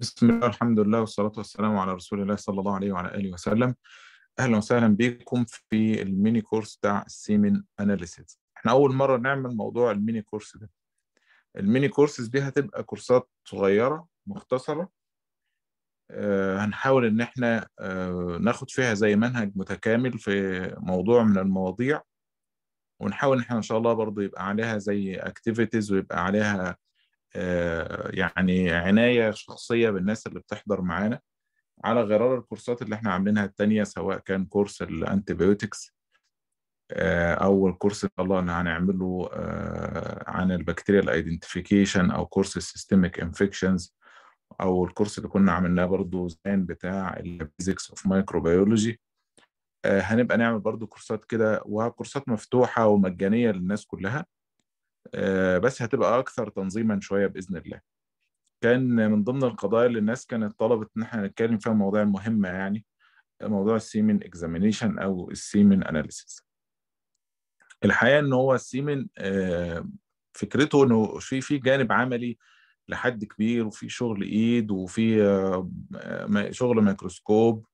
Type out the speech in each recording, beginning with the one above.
بسم الله الحمد لله والصلاة والسلام على رسول الله صلى الله عليه وعلى آله وسلم أهلا وسهلا بكم في الميني كورس بتاع السيمن أناليسيز احنا أول مرة نعمل موضوع الميني كورس ده الميني كورسز دي هتبقى كورسات صغيرة مختصرة أه هنحاول إن احنا أه ناخد فيها زي منهج متكامل في موضوع من المواضيع ونحاول إن احنا إن شاء الله برضه يبقى عليها زي أكتيفيتيز ويبقى عليها آه، يعني عنايه شخصيه بالناس اللي بتحضر معانا على غرار الكورسات اللي احنا عاملينها التانية سواء كان كورس الانتيبيوتكس آه، او الكورس ان شاء الله اللي هنعمله آه، عن البكتيريا الايدنتيفيكيشن او كورس السيستميك انفكشنز او الكورس اللي كنا عملناه برضو زمان بتاع البيزكس اوف مايكروبيولوجي هنبقى نعمل برضو كورسات كده وكورسات مفتوحه ومجانيه للناس كلها آه، بس هتبقى اكثر تنظيما شويه باذن الله كان من ضمن القضايا اللي الناس كانت طلبت ان احنا نتكلم فيها مواضيع مهمه يعني موضوع السيمن اكزامينيشن او السيمن اناليسيس الحقيقه ان هو السيمن آه، فكرته انه في في جانب عملي لحد كبير وفي شغل ايد وفي آه، شغل ميكروسكوب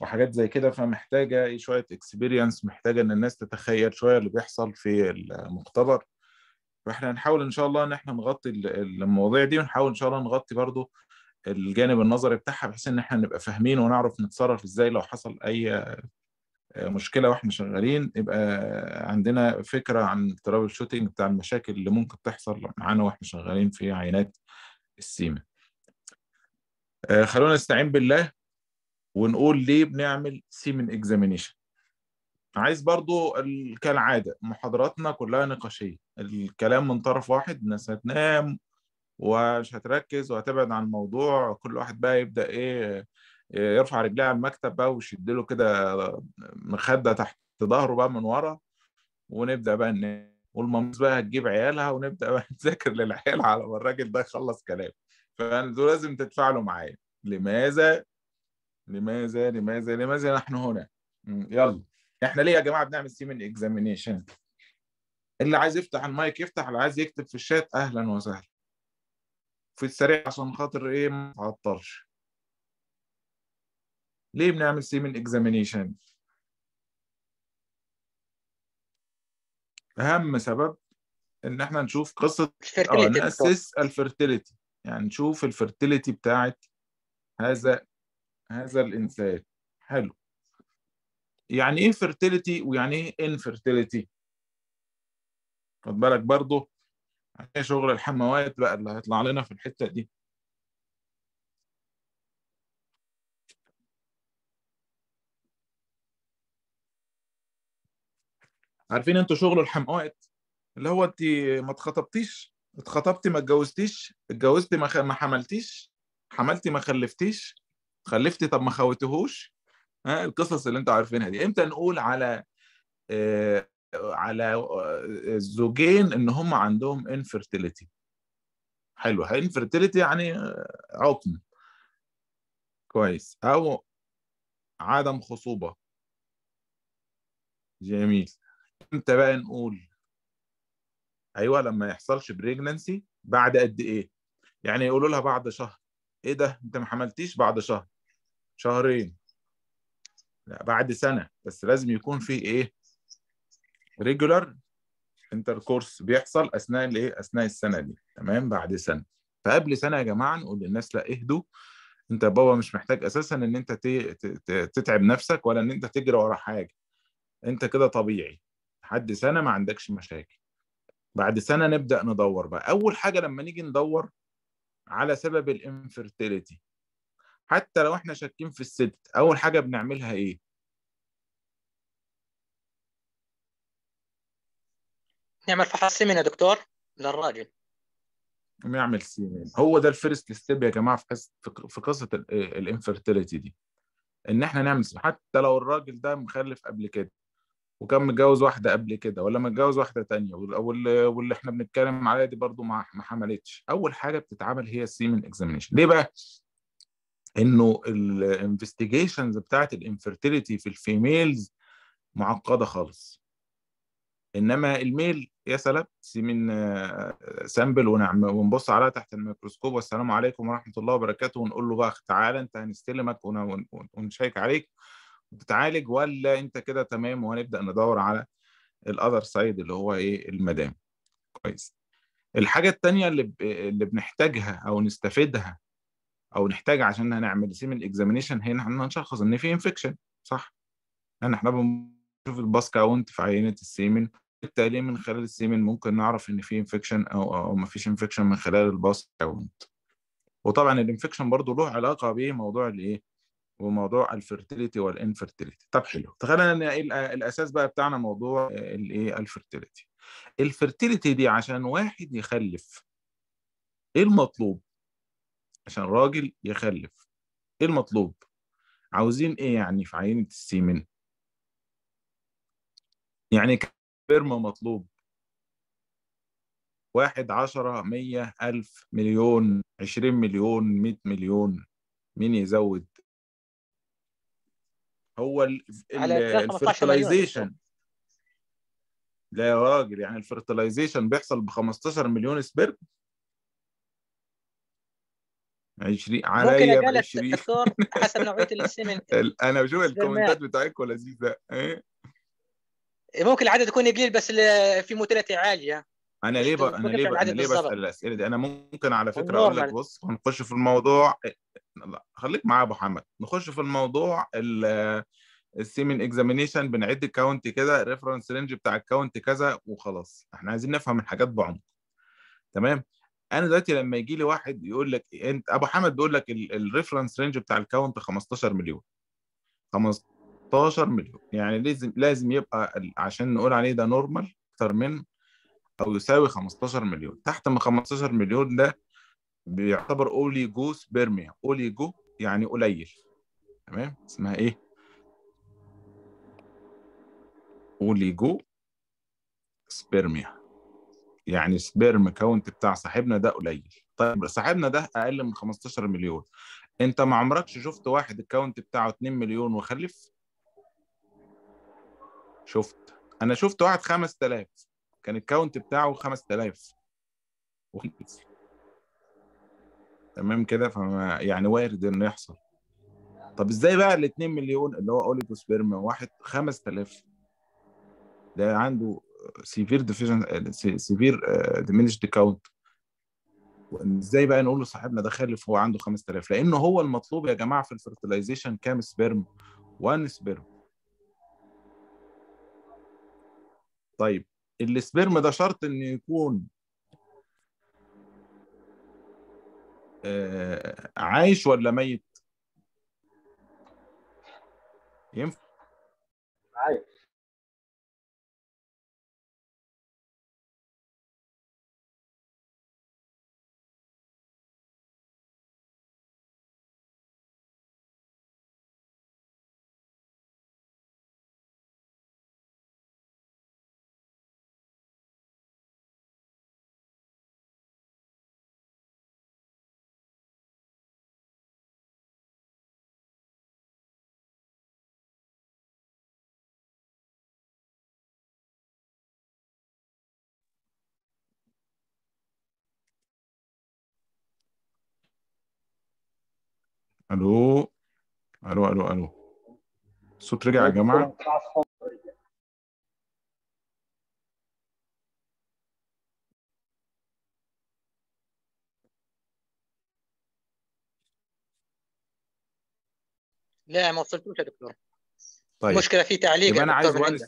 وحاجات زي كده فمحتاجه شويه اكسبيرينس محتاجه ان الناس تتخيل شويه اللي بيحصل في المختبر واحنا هنحاول ان شاء الله ان احنا نغطي المواضيع دي ونحاول ان شاء الله نغطي برضو الجانب النظري بتاعها بحيث ان احنا نبقى فاهمين ونعرف نتصرف ازاي لو حصل اي آه، مشكله واحنا شغالين يبقى عندنا فكره عن اضطراب الشوتنج بتاع المشاكل اللي ممكن تحصل معانا واحنا شغالين في عينات السيما آه، خلونا نستعين بالله ونقول ليه بنعمل سيمن اكزامينيشن. عايز برضو كالعاده محاضراتنا كلها نقاشيه الكلام من طرف واحد الناس هتنام ومش هتركز وهتبعد عن الموضوع كل واحد بقى يبدا ايه يرفع رجليه على المكتب بقى ويشد له كده مخده تحت ظهره بقى من ورا ونبدا بقى ننام والمامس بقى هتجيب عيالها ونبدا بقى نذاكر للعيال على ما الراجل ده يخلص كلام فانتوا لازم تتفاعلوا معايا لماذا لماذا لماذا لماذا نحن هنا يلا احنا ليه يا جماعه بنعمل سيمن اكزامينيشن اللي عايز يفتح المايك يفتح اللي عايز يكتب في الشات اهلا وسهلا في السريع عشان خاطر ايه ما تعطلش ليه بنعمل سيمن اكزامينيشن اهم سبب ان احنا نشوف قصه او آه، ناسس الفيرتيليتي يعني نشوف الفيرتيليتي بتاعت هذا هذا الانسان حلو يعني ايه فيرتيليتي ويعني ايه انفيرتيليتي خد بالك برضه هتلاقي شغل الحموات بقى اللي هيطلع لنا في الحته دي عارفين انتوا شغل الحموات اللي هو انت ما اتخطبتيش اتخطبتي ما اتجوزتيش اتجوزتي ما, خ... ما حملتيش حملتي ما خلفتيش خلفتي طب ما خوتهوش ها القصص اللي انتوا عارفينها دي امتى نقول على آه، على آه، الزوجين ان هم عندهم انفرتيليتي حلو انفرتيليتي يعني آه، عقم كويس او عدم خصوبه جميل امتى بقى نقول ايوه لما يحصلش بريجننسي بعد قد ايه يعني يقولوا لها بعد شهر ايه ده انت ما حملتيش بعد شهر شهرين لا بعد سنه بس لازم يكون في ايه ريجولار انتركورس بيحصل اثناء الايه اثناء السنه دي تمام بعد سنه فقبل سنه يا جماعه نقول للناس لا اهدوا انت بابا مش محتاج اساسا ان انت تتعب نفسك ولا ان انت تجري ورا حاجه انت كده طبيعي لحد سنه ما عندكش مشاكل بعد سنه نبدا ندور بقى اول حاجه لما نيجي ندور على سبب الانفرتيليتي حتى لو احنا شاكين في الست اول حاجه بنعملها ايه نعمل فحص سمن يا دكتور للراجل نعمل سمن هو ده الفيرست ستيب يا جماعه في قصه في قصه الانفرتيليتي دي ان احنا نعمل سمين. حتى لو الراجل ده مخلف قبل كده وكان متجوز واحده قبل كده ولا متجوز واحده تانية واللي, احنا بنتكلم عليها دي برضو ما ما حملتش اول حاجه بتتعمل هي السيمن اكزامينشن ليه بقى انه الانفستيجيشنز بتاعت الانفرتيليتي في الفيميلز معقده خالص انما الميل يا سلام من آه، آه، سامبل ونبص عليها تحت الميكروسكوب والسلام عليكم ورحمه الله وبركاته ونقول له بقى تعالى انت هنستلمك ونشيك عليك وتتعالج ولا انت كده تمام وهنبدا ندور على الاذر سايد اللي هو ايه المدام كويس الحاجه الثانيه اللي ب... اللي بنحتاجها او نستفيدها او نحتاج عشان هنعمل سيمن اكزامينيشن هنا هنشخص ان في انفكشن صح ان احنا بنشوف الباس كاونت في عينه السيمن التقليل من خلال السيمن ممكن نعرف ان في انفكشن او او ما فيش انفكشن من خلال الباص كاونت وطبعا الانفكشن برضو له علاقه بموضوع الايه وموضوع الفيرتيليتي والانفيرتيليتي طب حلو خلينا ننقل الاساس بقى بتاعنا موضوع الايه الفيرتيليتي الفيرتيليتي دي عشان واحد يخلف ايه المطلوب عشان راجل يخلف ايه المطلوب عاوزين ايه يعني في عينه السيمن يعني سبرم مطلوب واحد عشرة مية ألف مليون عشرين مليون مئة مليون مين يزود هو الفيرتلايزيشن لا يا راجل يعني الفيرتلايزيشن بيحصل ب 15 مليون سبرم 20 عليا ب 20 حسب نوعيه السمن انا بشوف الكومنتات بتاعتكم لذيذه ايه ممكن العدد يكون قليل بس في موتيلتي عاليه انا ليه انا ليه انا ليه بسال الاسئله دي انا ممكن على فكره اقول لك بص هنخش في الموضوع لا خليك معايا ابو حمد نخش في الموضوع السيمين اكزامينيشن بنعد الكاونت كده الريفرنس رينج بتاع الكاونت كذا وخلاص احنا عايزين نفهم الحاجات بعمق تمام انا دلوقتي لما يجي لي واحد يقول لك انت ابو حمد بيقول لك الريفرنس رينج بتاع الكاونت 15 مليون 15 16 مليون يعني لازم لازم يبقى عشان نقول عليه ده نورمال اكتر من او يساوي 15 مليون تحت من 15 مليون ده بيعتبر اوليجو سبيرميا اوليجو يعني قليل تمام اسمها ايه اوليجو سبيرميا يعني سبيرم كاونت بتاع صاحبنا ده قليل طيب صاحبنا ده اقل من 15 مليون انت ما عمركش شفت واحد الكاونت بتاعه 2 مليون وخلف شفت انا شفت واحد 5000 كان الكاونت بتاعه 5000 تمام كده فما يعني وارد انه يحصل طب ازاي بقى ال 2 مليون اللي هو اوليجوسبيرم واحد 5000 ده عنده سيفير ديفيجن سيفير ديمينشد كاونت ازاي بقى نقول لصاحبنا ده خالف هو عنده 5000 لانه هو المطلوب يا جماعه في الفرتلايزيشن كام سبيرم 1 سبيرم طيب السبرم ده شرط ان يكون آه، عايش ولا ميت؟ ينفع؟ عايش الو الو الو الو الصوت رجع يا جماعه لا ما وصلتوش يا دكتور طيب مشكله في تعليق يبقى انا عايز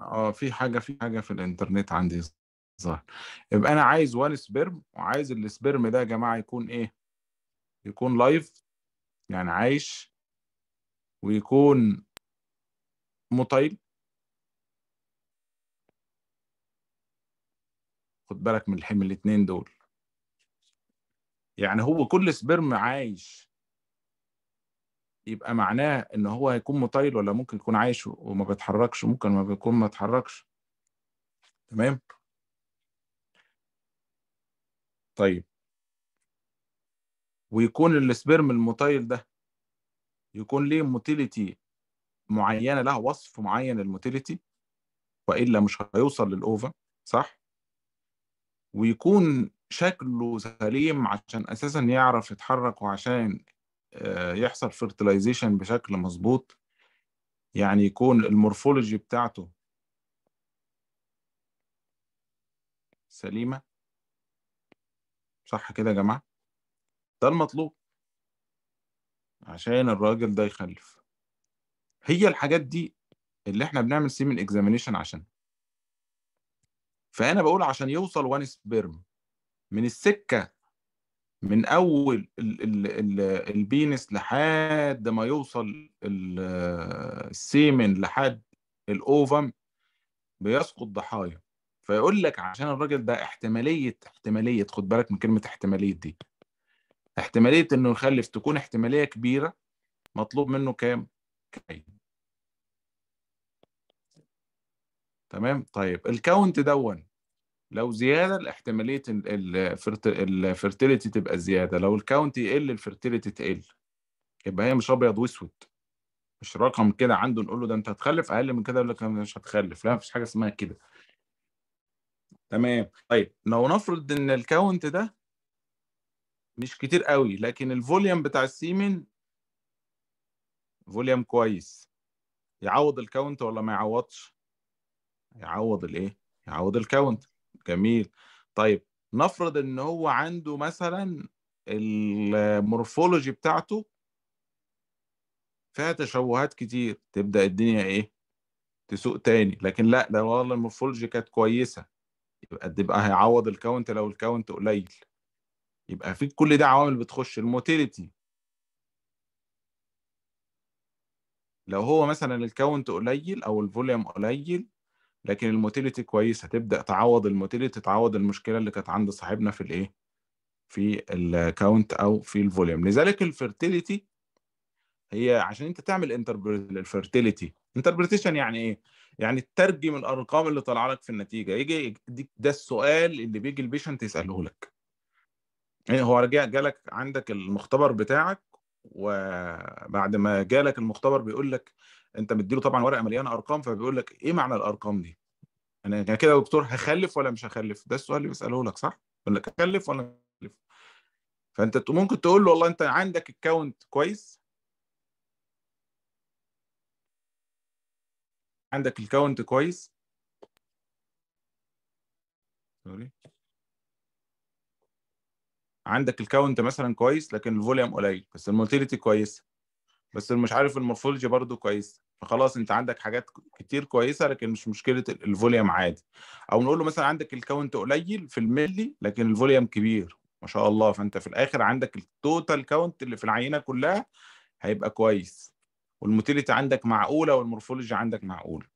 اه في حاجه في حاجه في الانترنت عندي ظاهر يبقى انا عايز وان سبرم وعايز السبرم ده يا جماعه يكون ايه يكون لايف يعني عايش ويكون مطيل خد بالك من الحمل الاتنين دول يعني هو كل سبرم عايش يبقى معناه ان هو هيكون مطيل ولا ممكن يكون عايش وما بيتحركش ممكن ما بيكون ما يتحركش تمام طيب ويكون السبرم المطيل ده يكون ليه موتيليتي معينه لها وصف معين للموتيليتي والا مش هيوصل للاوفا صح ويكون شكله سليم عشان اساسا يعرف يتحرك وعشان آه، يحصل فيرتلايزيشن بشكل مظبوط يعني يكون المورفولوجي بتاعته سليمه صح كده يا جماعه ده المطلوب عشان الراجل ده يخلف هي الحاجات دي اللي احنا بنعمل سيمن اكزامينيشن عشان فانا بقول عشان يوصل وان سبيرم من السكه من اول البينس لحد ما يوصل السيمن لحد الاوفم بيسقط ضحايا فيقول لك عشان الراجل ده احتماليه احتماليه خد بالك من كلمه احتماليه دي احتمالية انه يخلف تكون احتمالية كبيرة مطلوب منه كام؟ كاين تمام طيب الكاونت دون لو زياده الاحتماليه الفيرتيليتي تبقى زياده لو الكاونت يقل الفيرتيليتي تقل يبقى هي مش ابيض واسود مش رقم كده عنده نقول له ده انت هتخلف اقل من كده يقول لك مش هتخلف لا مفيش حاجه اسمها كده تمام طيب لو نفرض ان الكاونت ده مش كتير قوي لكن الفوليوم بتاع السيمن فوليوم كويس يعوض الكاونت ولا ما يعوضش يعوض الايه يعوض الكاونت جميل طيب نفرض ان هو عنده مثلا المورفولوجي بتاعته فيها تشوهات كتير تبدا الدنيا ايه تسوق تاني لكن لا ده والله المورفولوجي كانت كويسه يبقى تبقى هيعوض الكاونت لو الكاونت قليل يبقى في كل ده عوامل بتخش الموتيليتي لو هو مثلا الكاونت قليل او الفوليوم قليل لكن الموتيليتي كويسه تبدا تعوض الموتيليتي تعوض المشكله اللي كانت عند صاحبنا في الايه في الكاونت او في الفوليوم لذلك الفيرتيليتي هي عشان انت تعمل الفيرتيليتي انتربريتيشن يعني ايه يعني تترجم الارقام اللي طالعه لك في النتيجه يجي ده السؤال اللي بيجي البيشنت يساله لك ايه هو رجع جالك عندك المختبر بتاعك وبعد ما جالك المختبر بيقول لك انت مديله طبعا ورقه مليانه ارقام فبيقول لك ايه معنى الارقام دي؟ انا يعني, يعني كده يا دكتور هخلف ولا مش هخلف؟ ده السؤال اللي بيساله لك صح؟ يقول لك اخلف ولا هخلف؟ فانت ممكن تقول له والله انت عندك الكاونت كويس عندك الكاونت كويس سوري عندك الكاونت مثلا كويس لكن الفوليوم قليل بس الموتيليتي كويسه بس مش عارف المورفولوجي برضو كويس فخلاص انت عندك حاجات كتير كويسه لكن مش مشكله الفوليوم عادي او نقول له مثلا عندك الكاونت قليل في الملي لكن الفوليوم كبير ما شاء الله فانت في الاخر عندك التوتال كاونت اللي في العينه كلها هيبقى كويس والموتيليتي عندك معقوله والمورفولوجي عندك معقوله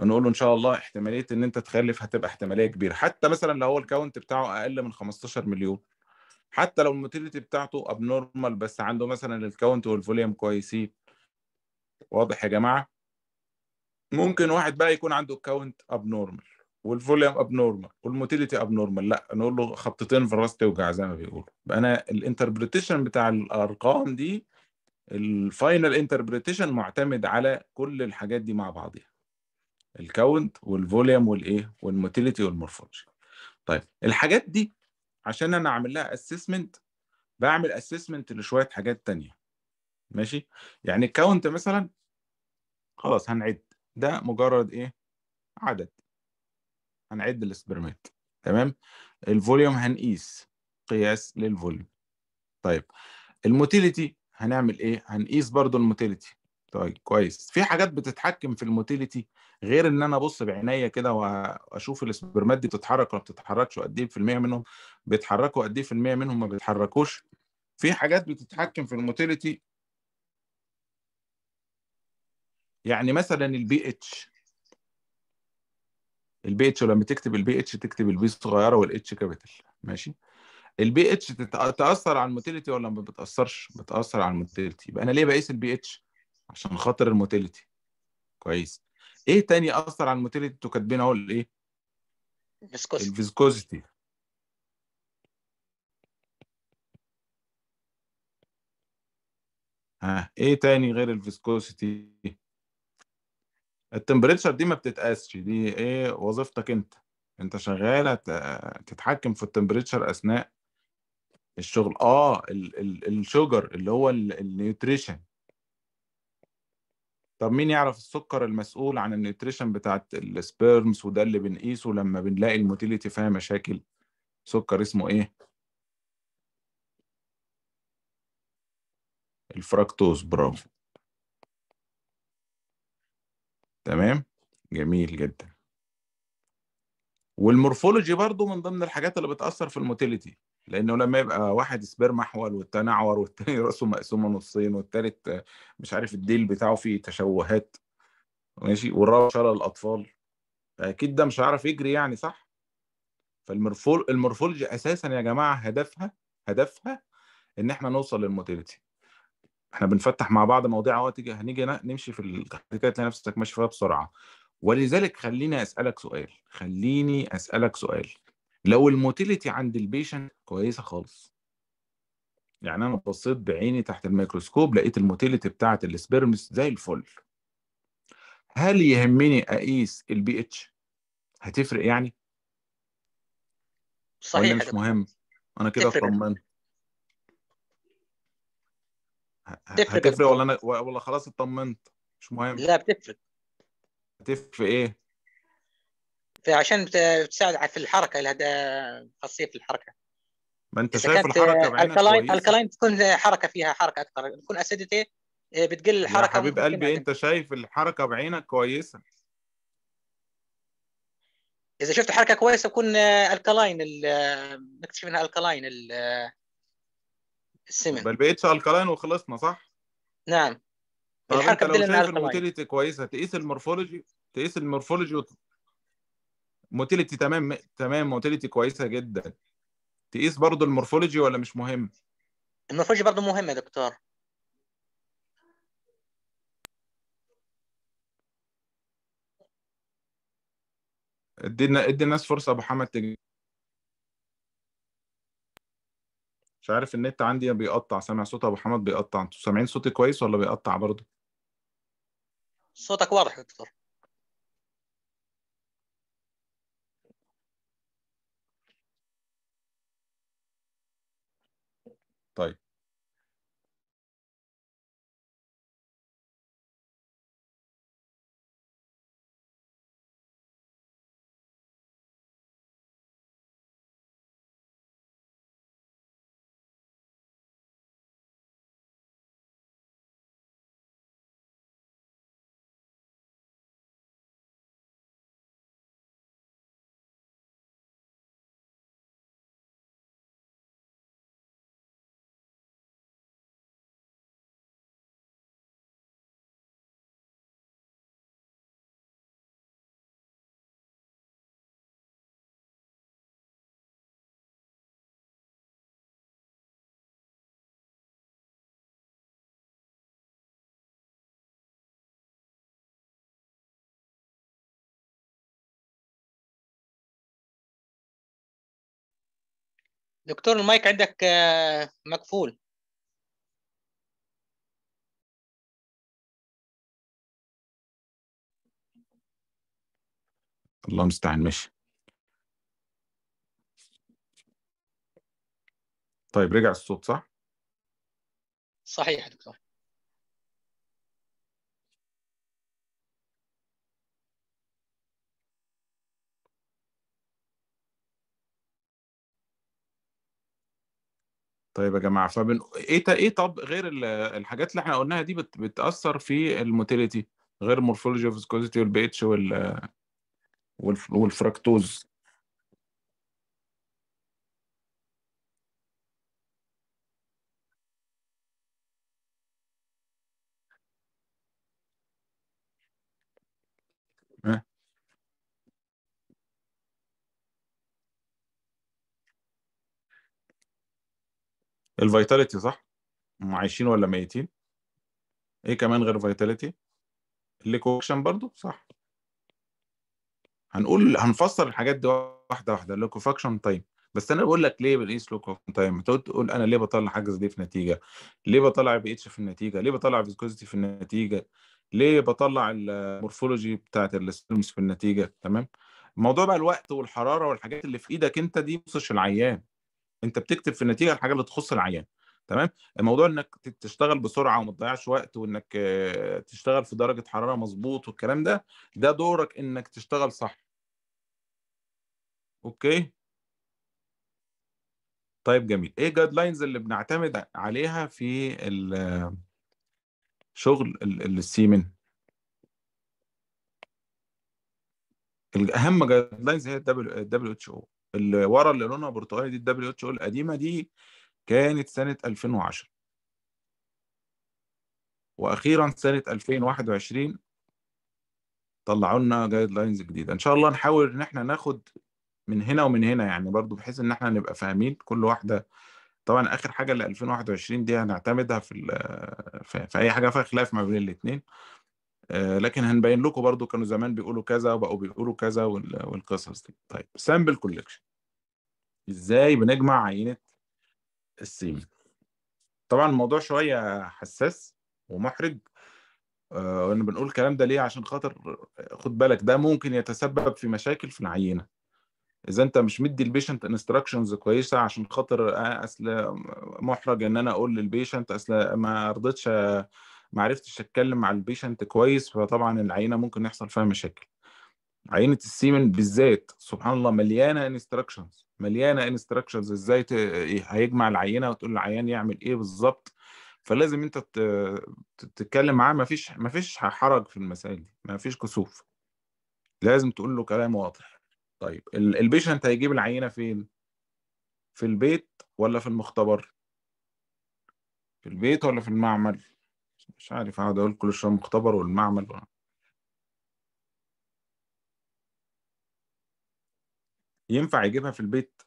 نقول له ان شاء الله احتماليه ان انت تخلف هتبقى احتماليه كبيره حتى مثلا لو هو الكاونت بتاعه اقل من 15 مليون حتى لو الموتيليتي بتاعته نورمال بس عنده مثلا الكاونت والفوليوم كويسين واضح يا جماعه ممكن واحد بقى يكون عنده الكاونت نورمال والفوليوم نورمال والموتيليتي نورمال لا نقول له خبطتين في الراس توجع زي ما بيقولوا يبقى انا الانتربريتيشن بتاع الارقام دي الفاينل انتربريتيشن معتمد على كل الحاجات دي مع بعضها الكاونت والفوليوم والايه والموتيليتي والمورفولوجي طيب الحاجات دي عشان انا اعمل لها اسسمنت بعمل اسسمنت لشويه حاجات تانية ماشي يعني كاونت مثلا خلاص هنعد ده مجرد ايه عدد هنعد الاسبرمات تمام الفوليوم هنقيس قياس للفوليوم طيب الموتيليتي هنعمل ايه هنقيس برضو الموتيليتي طيب كويس في حاجات بتتحكم في الموتيليتي غير ان انا ابص بعينيا كده واشوف السبرمات دي بتتحرك ولا ما بتتحركش وقد ايه في المية منهم بيتحركوا قد ايه في المية منهم ما بيتحركوش في حاجات بتتحكم في الموتيليتي يعني مثلا البي اتش البي اتش ولما تكتب البي اتش تكتب البي صغيره والاتش كابيتال ماشي البي اتش تتاثر على الموتيليتي ولا ما بتاثرش بتاثر على الموتيليتي يبقى انا ليه بقيس البي اتش عشان خاطر الموتيليتي كويس ايه تاني اثر على الموتيليتي انتوا كاتبين اهو الايه الفيسكوزيتي ها ايه تاني غير الفيسكوستي؟ التمبريتشر دي ما بتتقاسش دي ايه وظيفتك انت انت شغال تتحكم في التمبريتشر اثناء الشغل اه الشوجر اللي هو النيوتريشن طب مين يعرف السكر المسؤول عن النيوتريشن بتاعت السبيرمز وده اللي بنقيسه لما بنلاقي الموتيليتي فيها مشاكل سكر اسمه ايه الفراكتوز برافو تمام جميل جدا والمورفولوجي برضو من ضمن الحاجات اللي بتأثر في الموتيليتي لانه لما يبقى واحد سبير محول والتاني اعور والتاني راسه مقسومه نصين والتالت مش عارف الديل بتاعه فيه تشوهات ماشي والرابع شال الاطفال اكيد ده مش هيعرف يجري يعني صح فالمرفول المرفولوجي اساسا يا جماعه هدفها هدفها ان احنا نوصل للموتيلتي احنا بنفتح مع بعض مواضيع اهو تيجي هنيجي نمشي في التحقيقات تلاقي نفسك ماشي فيها بسرعه ولذلك خليني اسالك سؤال خليني اسالك سؤال لو الموتيليتي عند البيشنت كويسه خالص يعني انا بصيت بعيني تحت الميكروسكوب لقيت الموتيليتي بتاعه السبيرمس زي الفل هل يهمني اقيس البي اتش هتفرق يعني صحيح مش مهم انا كده اطمنت هتفرق ولا انا ولا خلاص اطمنت مش مهم لا بتفرق هتفرق في ايه فعشان بتساعد في الحركه لها خاصيه في الحركه ما انت شايف الحركه الكلاين الكلاين تكون حركه فيها حركه اكثر تكون اسيدتي بتقل الحركه يا حبيب قلبي انت شايف الحركه بعينك كويسه اذا شفت حركه كويسه يكون آه، الكلاين آه، نكتشف انها الكلاين آه، السمن بل بقيتش الكلاين وخلصنا صح؟ نعم طيب الحركه انت لو شايف الموتيليتي كويسه تقيس المورفولوجي تقيس المورفولوجي موتيليتي تمام تمام موتيليتي كويسه جدا تقيس برضو المورفولوجي ولا مش مهم؟ المورفولوجي برضو مهم يا دكتور ادينا ادي الناس فرصه ابو حمد تجي مش عارف النت عندي بيقطع سامع صوت ابو حمد بيقطع انتوا سامعين صوتي كويس ولا بيقطع برضه صوتك واضح يا دكتور Bye. دكتور المايك عندك آه، مقفول الله المستعان ماشي طيب رجع الصوت صح؟ صحيح دكتور طيب يا جماعه فبن... ايه ت... ايه طب غير ال... الحاجات اللي احنا قلناها دي بت... بتاثر في الموتيليتي غير المورفولوجي والفيسكوزيتي والبي اتش وال والفراكتوز الفيتاليتي صح هم عايشين ولا ميتين ايه كمان غير فيتاليتي الليكوكشن برضو صح هنقول هنفسر الحاجات دي واحده واحده الليكوفاكشن تايم بس انا بقول لك ليه بنقيس لوكوفاكشن تايم تقول تقول انا ليه بطلع حاجز دي في نتيجه ليه بطلع بي اتش في النتيجه ليه بطلع فيسكوزيتي في النتيجه ليه بطلع المورفولوجي بتاعت السيلمز في النتيجه تمام موضوع بقى الوقت والحراره والحاجات اللي في ايدك انت دي مصش العيان انت بتكتب في النتيجه الحاجه اللي تخص العيان تمام الموضوع انك تشتغل بسرعه وما تضيعش وقت وانك آه، تشتغل في درجه حراره مظبوط والكلام ده ده دورك انك تشتغل صح اوكي طيب جميل ايه الجايد لاينز اللي بنعتمد عليها في شغل السيمن الاهم جايد لاينز هي الدبليو اتش او اللي ورا اللي لونها برتقالي دي الدبليو اتش او القديمه دي كانت سنه 2010 واخيرا سنه 2021 طلعوا لنا جايد لاينز جديده ان شاء الله نحاول ان احنا ناخد من هنا ومن هنا يعني برضو بحيث ان احنا نبقى فاهمين كل واحده طبعا اخر حاجه اللي 2021 دي هنعتمدها في في اي حاجه فيها خلاف ما بين الاثنين آه، لكن هنبين لكم برضو كانوا زمان بيقولوا كذا وبقوا بيقولوا كذا والقصص دي طيب سامبل كوليكشن ازاي بنجمع عينة السيمن طبعا الموضوع شوية حساس ومحرج وانا آه، بنقول الكلام ده ليه عشان خاطر آه، خد بالك ده ممكن يتسبب في مشاكل في العينة اذا انت مش مدي البيشنت انستراكشنز كويسه عشان خاطر اصل محرج ان انا اقول للبيشنت اصل ما رضيتش ما عرفتش اتكلم مع البيشنت كويس فطبعا العينه ممكن يحصل فيها مشاكل عينه السيمن بالذات سبحان الله مليانه انستراكشنز مليانه انستراكشنز ازاي إيه، هيجمع العينه وتقول العيان يعمل ايه بالظبط فلازم انت تتكلم معاه مفيش مفيش حرج في المسائل دي مفيش كسوف لازم تقول له كلام واضح طيب البيشنت هيجيب العينه فين في البيت ولا في المختبر في البيت ولا في المعمل مش عارف اقعد اقول كل شويه المختبر والمعمل ينفع يجيبها في البيت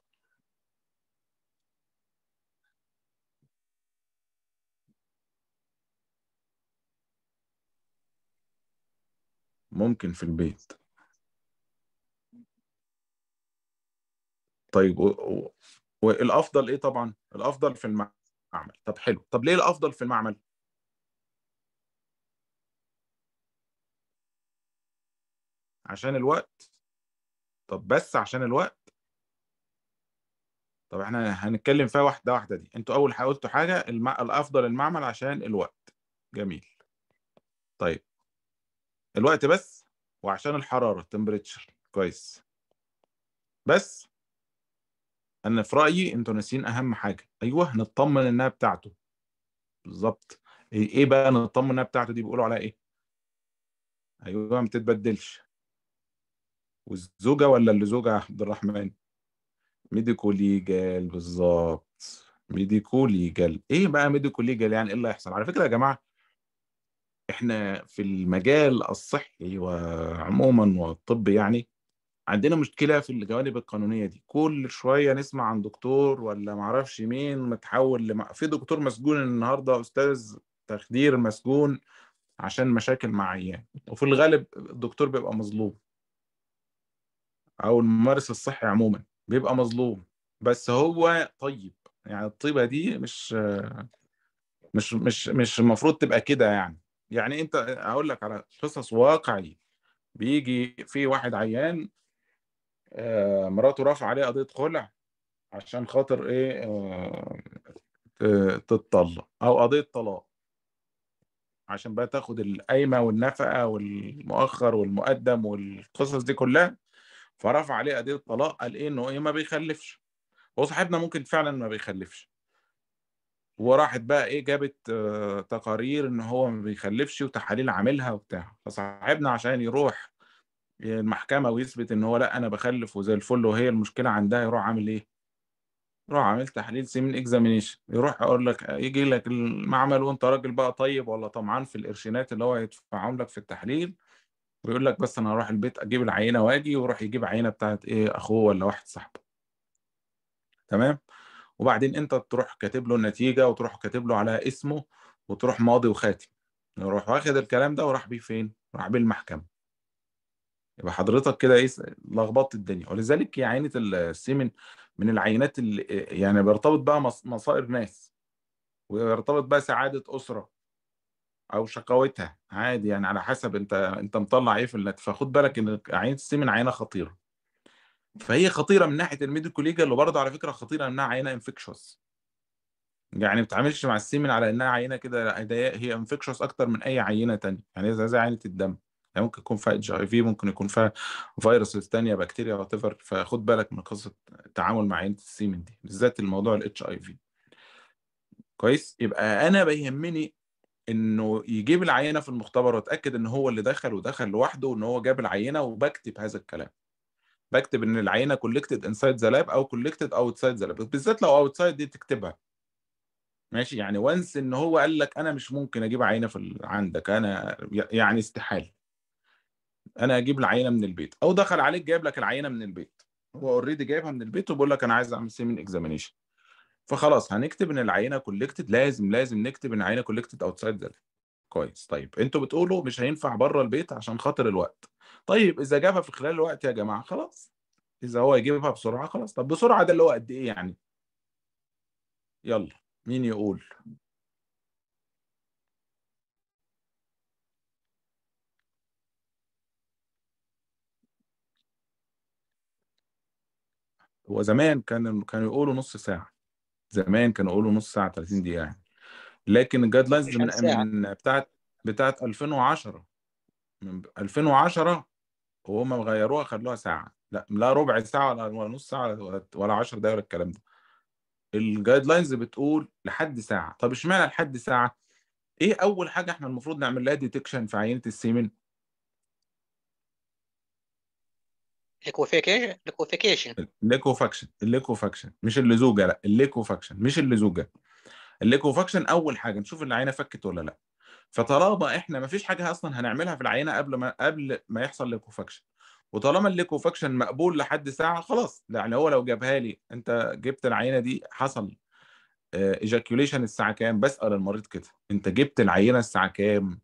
ممكن في البيت طيب والافضل ايه طبعا الافضل في المعمل طب حلو طب ليه الافضل في المعمل عشان الوقت طب بس عشان الوقت طب احنا هنتكلم فيها واحده واحده دي انتوا اول حاجه قلتوا حاجه الم... الافضل المعمل عشان الوقت جميل طيب الوقت بس وعشان الحراره تمبريتشر كويس بس انا في رايي انتوا ناسيين اهم حاجه ايوه نطمن انها بتاعته بالظبط ايه بقى نطمن انها بتاعته دي بيقولوا عليها ايه ايوه ما بتتبدلش والزوجة ولا اللي زوجة يا عبد الرحمن ميديكو ليجال بالظبط ميديكو ليجال ايه بقى ميديكو ليجال يعني ايه اللي هيحصل على فكرة يا جماعة احنا في المجال الصحي وعموما والطب يعني عندنا مشكله في الجوانب القانونيه دي كل شويه نسمع عن دكتور ولا معرفش مين متحول لم... في دكتور مسجون النهارده استاذ تخدير مسجون عشان مشاكل مع عيان وفي الغالب الدكتور بيبقى مظلوم او الممارس الصحي عموما بيبقى مظلوم بس هو طيب يعني الطيبه دي مش مش مش مش المفروض تبقى كده يعني يعني انت اقول لك على قصص واقعي بيجي في واحد عيان آه، مراته رافعه عليه قضيه خلع عشان خاطر ايه آه، تتطلق او قضيه طلاق عشان بقى تاخد القايمه والنفقه والمؤخر والمقدم والقصص دي كلها فرفع عليه قضيه الطلاق قال ايه انه ايه ما بيخلفش هو صاحبنا ممكن فعلا ما بيخلفش وراحت بقى ايه جابت آه تقارير ان هو ما بيخلفش وتحاليل عاملها وبتاع فصاحبنا عشان يروح المحكمه ويثبت ان هو لا انا بخلف وزي الفل وهي المشكله عندها يروح عامل ايه؟ يروح عامل تحليل سيمين اكزامينيشن يروح يقول لك يجي لك المعمل وانت راجل بقى طيب ولا طمعان في القرشينات اللي هو هيدفعهم لك في التحليل ويقول لك بس انا هروح البيت اجيب العينه واجي ويروح يجيب عينه بتاعت ايه اخوه ولا واحد صاحبه تمام وبعدين انت تروح كاتب له النتيجه وتروح كاتب له على اسمه وتروح ماضي وخاتم يروح واخد الكلام ده وراح بيه فين راح بيه المحكمه يبقى حضرتك كده ايه لخبطت الدنيا ولذلك هي عينه السيمن من العينات اللي يعني بيرتبط بقى مصائر ناس ويرتبط بقى سعاده اسره او شقاوتها عادي يعني على حسب انت انت مطلع ايه في النت فخد بالك ان عين السمن عينه خطيره فهي خطيره من ناحيه الميديكو اللي برضه على فكره خطيره انها عينه انفكشوس يعني ما بتتعاملش مع السمن على انها عينه كده هي انفكشوس اكتر من اي عينه تانية يعني زي, زي عينه الدم يعني ممكن يكون فيها اتش اي في ممكن يكون فيها فيروس ثانيه بكتيريا وات فخد بالك من قصه التعامل مع عينه السمن دي بالذات الموضوع الاتش اي في كويس يبقى انا بيهمني انه يجيب العينه في المختبر واتاكد ان هو اللي دخل ودخل لوحده وان هو جاب العينه وبكتب هذا الكلام بكتب ان العينه كولكتد انسايد ذا لاب او كولكتد اوتسايد ذا لاب بالذات لو اوتسايد دي تكتبها ماشي يعني وانس ان هو قال لك انا مش ممكن اجيب عينه في ال... عندك انا يعني استحاله انا اجيب العينه من البيت او دخل عليك جايب لك العينه من البيت هو اوريدي جايبها من البيت وبيقول لك انا عايز اعمل سيمين اكزامينيشن فخلاص هنكتب ان العينه كولكتد لازم لازم نكتب ان العينه كولكتد اوتسايد دلتا كويس طيب انتوا بتقولوا مش هينفع بره البيت عشان خاطر الوقت طيب اذا جابها في خلال الوقت يا جماعه خلاص اذا هو يجيبها بسرعه خلاص طب بسرعه ده اللي هو قد ايه يعني يلا مين يقول هو زمان كان كانوا يقولوا نص ساعه زمان كانوا يقولوا نص ساعه 30 دقيقه يعني لكن الجايد لاينز من, من بتاعت بتاعت 2010 من 2010 وهم غيروها خلوها ساعه لا لا ربع ساعه ولا نص ساعه ولا 10 دقايق ولا الكلام ده الجايد لاينز بتقول لحد ساعه طب اشمعنى لحد ساعه ايه اول حاجه احنا المفروض نعمل لها ديتكشن في عينه السيمن ليكوفيكيشن ليكوفيكيشن الليكوفاكشن مش اللزوجه لا الليكوفاكشن مش اللزوجه الليكوفاكشن اول حاجه نشوف العينه فكت ولا لا فطالما احنا ما فيش حاجه اصلا هنعملها في العينه قبل ما قبل ما يحصل ليكوفاكشن وطالما الليكوفاكشن مقبول لحد ساعه خلاص يعني هو لو جابها لي انت جبت العينه دي حصل ايجاكيوليشن آه، الساعه كام بسال المريض كده انت جبت العينه الساعه كام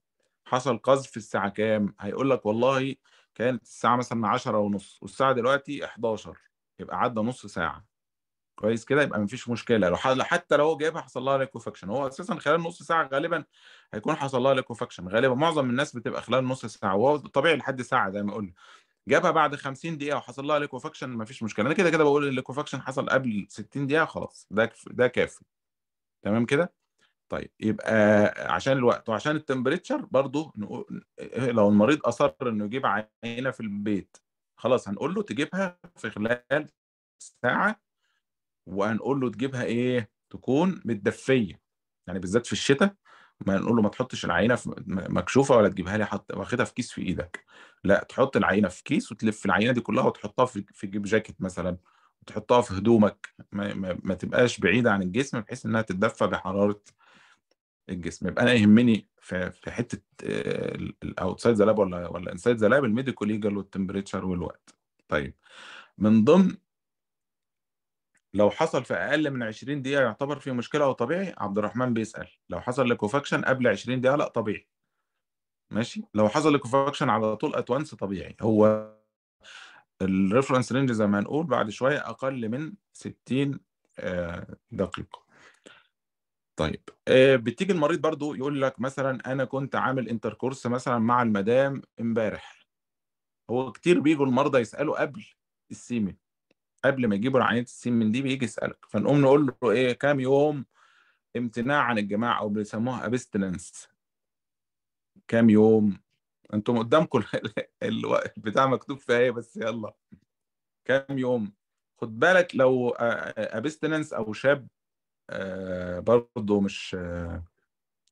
حصل قذف الساعه كام هيقول لك والله كانت الساعه مثلا 10 ونص والساعه دلوقتي 11 يبقى عدى نص ساعه كويس كده يبقى مفيش مشكله لو حتى لو هو جايبها حصل لها ليكوفاكشن هو اساسا خلال نص ساعه غالبا هيكون حصل لها ليكوفاكشن غالبا معظم الناس بتبقى خلال نص ساعه وهو طبيعي لحد ساعه زي ما قلنا جابها بعد 50 دقيقه وحصل لها ليكوفاكشن مفيش مشكله انا كده كده بقول الليكوفاكشن حصل قبل 60 دقيقه خلاص ده ده كافي تمام كده طيب يبقى عشان الوقت وعشان التمبريتشر برضو آه، لو المريض اصر انه يجيب عينه في البيت خلاص هنقول له تجيبها في خلال ساعه وهنقول له تجيبها ايه تكون متدفيه يعني بالذات في الشتاء ما نقول له ما تحطش العينه في مكشوفه ولا تجيبها لي حط واخدها في كيس في ايدك لا تحط العينه في كيس وتلف العينه دي كلها وتحطها في في جيب جاكيت مثلا وتحطها في هدومك ما, ما, ما تبقاش بعيده عن الجسم بحيث انها تتدفى بحراره الجسم يبقى انا يهمني في في حته الاوتسايد ذا لاب ولا ولا انسايد ذا لاب الميديكال ليجال والتمبريتشر والوقت طيب من ضمن لو حصل في اقل من 20 دقيقه يعتبر في مشكله او طبيعي عبد الرحمن بيسال لو حصل ليكوفاكشن قبل 20 دقيقه لا طبيعي ماشي لو حصل ليكوفاكشن على طول اتوانس طبيعي هو الريفرنس رينج زي ما هنقول بعد شويه اقل من 60 آه، دقيقه طيب آه، بتيجي المريض برضو يقول لك مثلا انا كنت عامل انتركورس مثلا مع المدام امبارح هو كتير بيجوا المرضى يسالوا قبل السيمن قبل ما يجيبوا رعايه السيمن دي بيجي يسالك فنقوم نقول له ايه كام يوم امتناع عن الجماع او بيسموها ابستنس كام يوم انتم قدامكم البتاع مكتوب فيها ايه بس يلا كام يوم خد بالك لو ابستنس آه، آه، او شاب آه، برضه مش آه،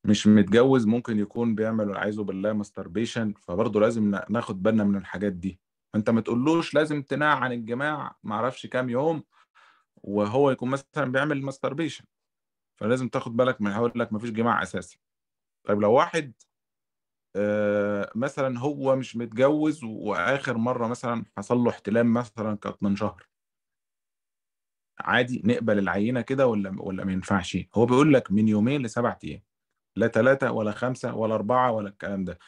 مش متجوز ممكن يكون بيعمل عايزه بالله ماستربيشن فبرضه لازم ناخد بالنا من الحاجات دي فانت ما تقولوش لازم تناع عن الجماع معرفش كام يوم وهو يكون مثلا بيعمل ماستربيشن فلازم تاخد بالك من هقول لك ما فيش جماع اساسي طيب لو واحد آه، مثلا هو مش متجوز واخر مره مثلا حصل له احتلام مثلا كانت من شهر عادي نقبل العينه كده ولا ولا ما ينفعش هو بيقول لك من يومين لسبع ايام لا ثلاثه ولا خمسه ولا اربعه ولا الكلام ده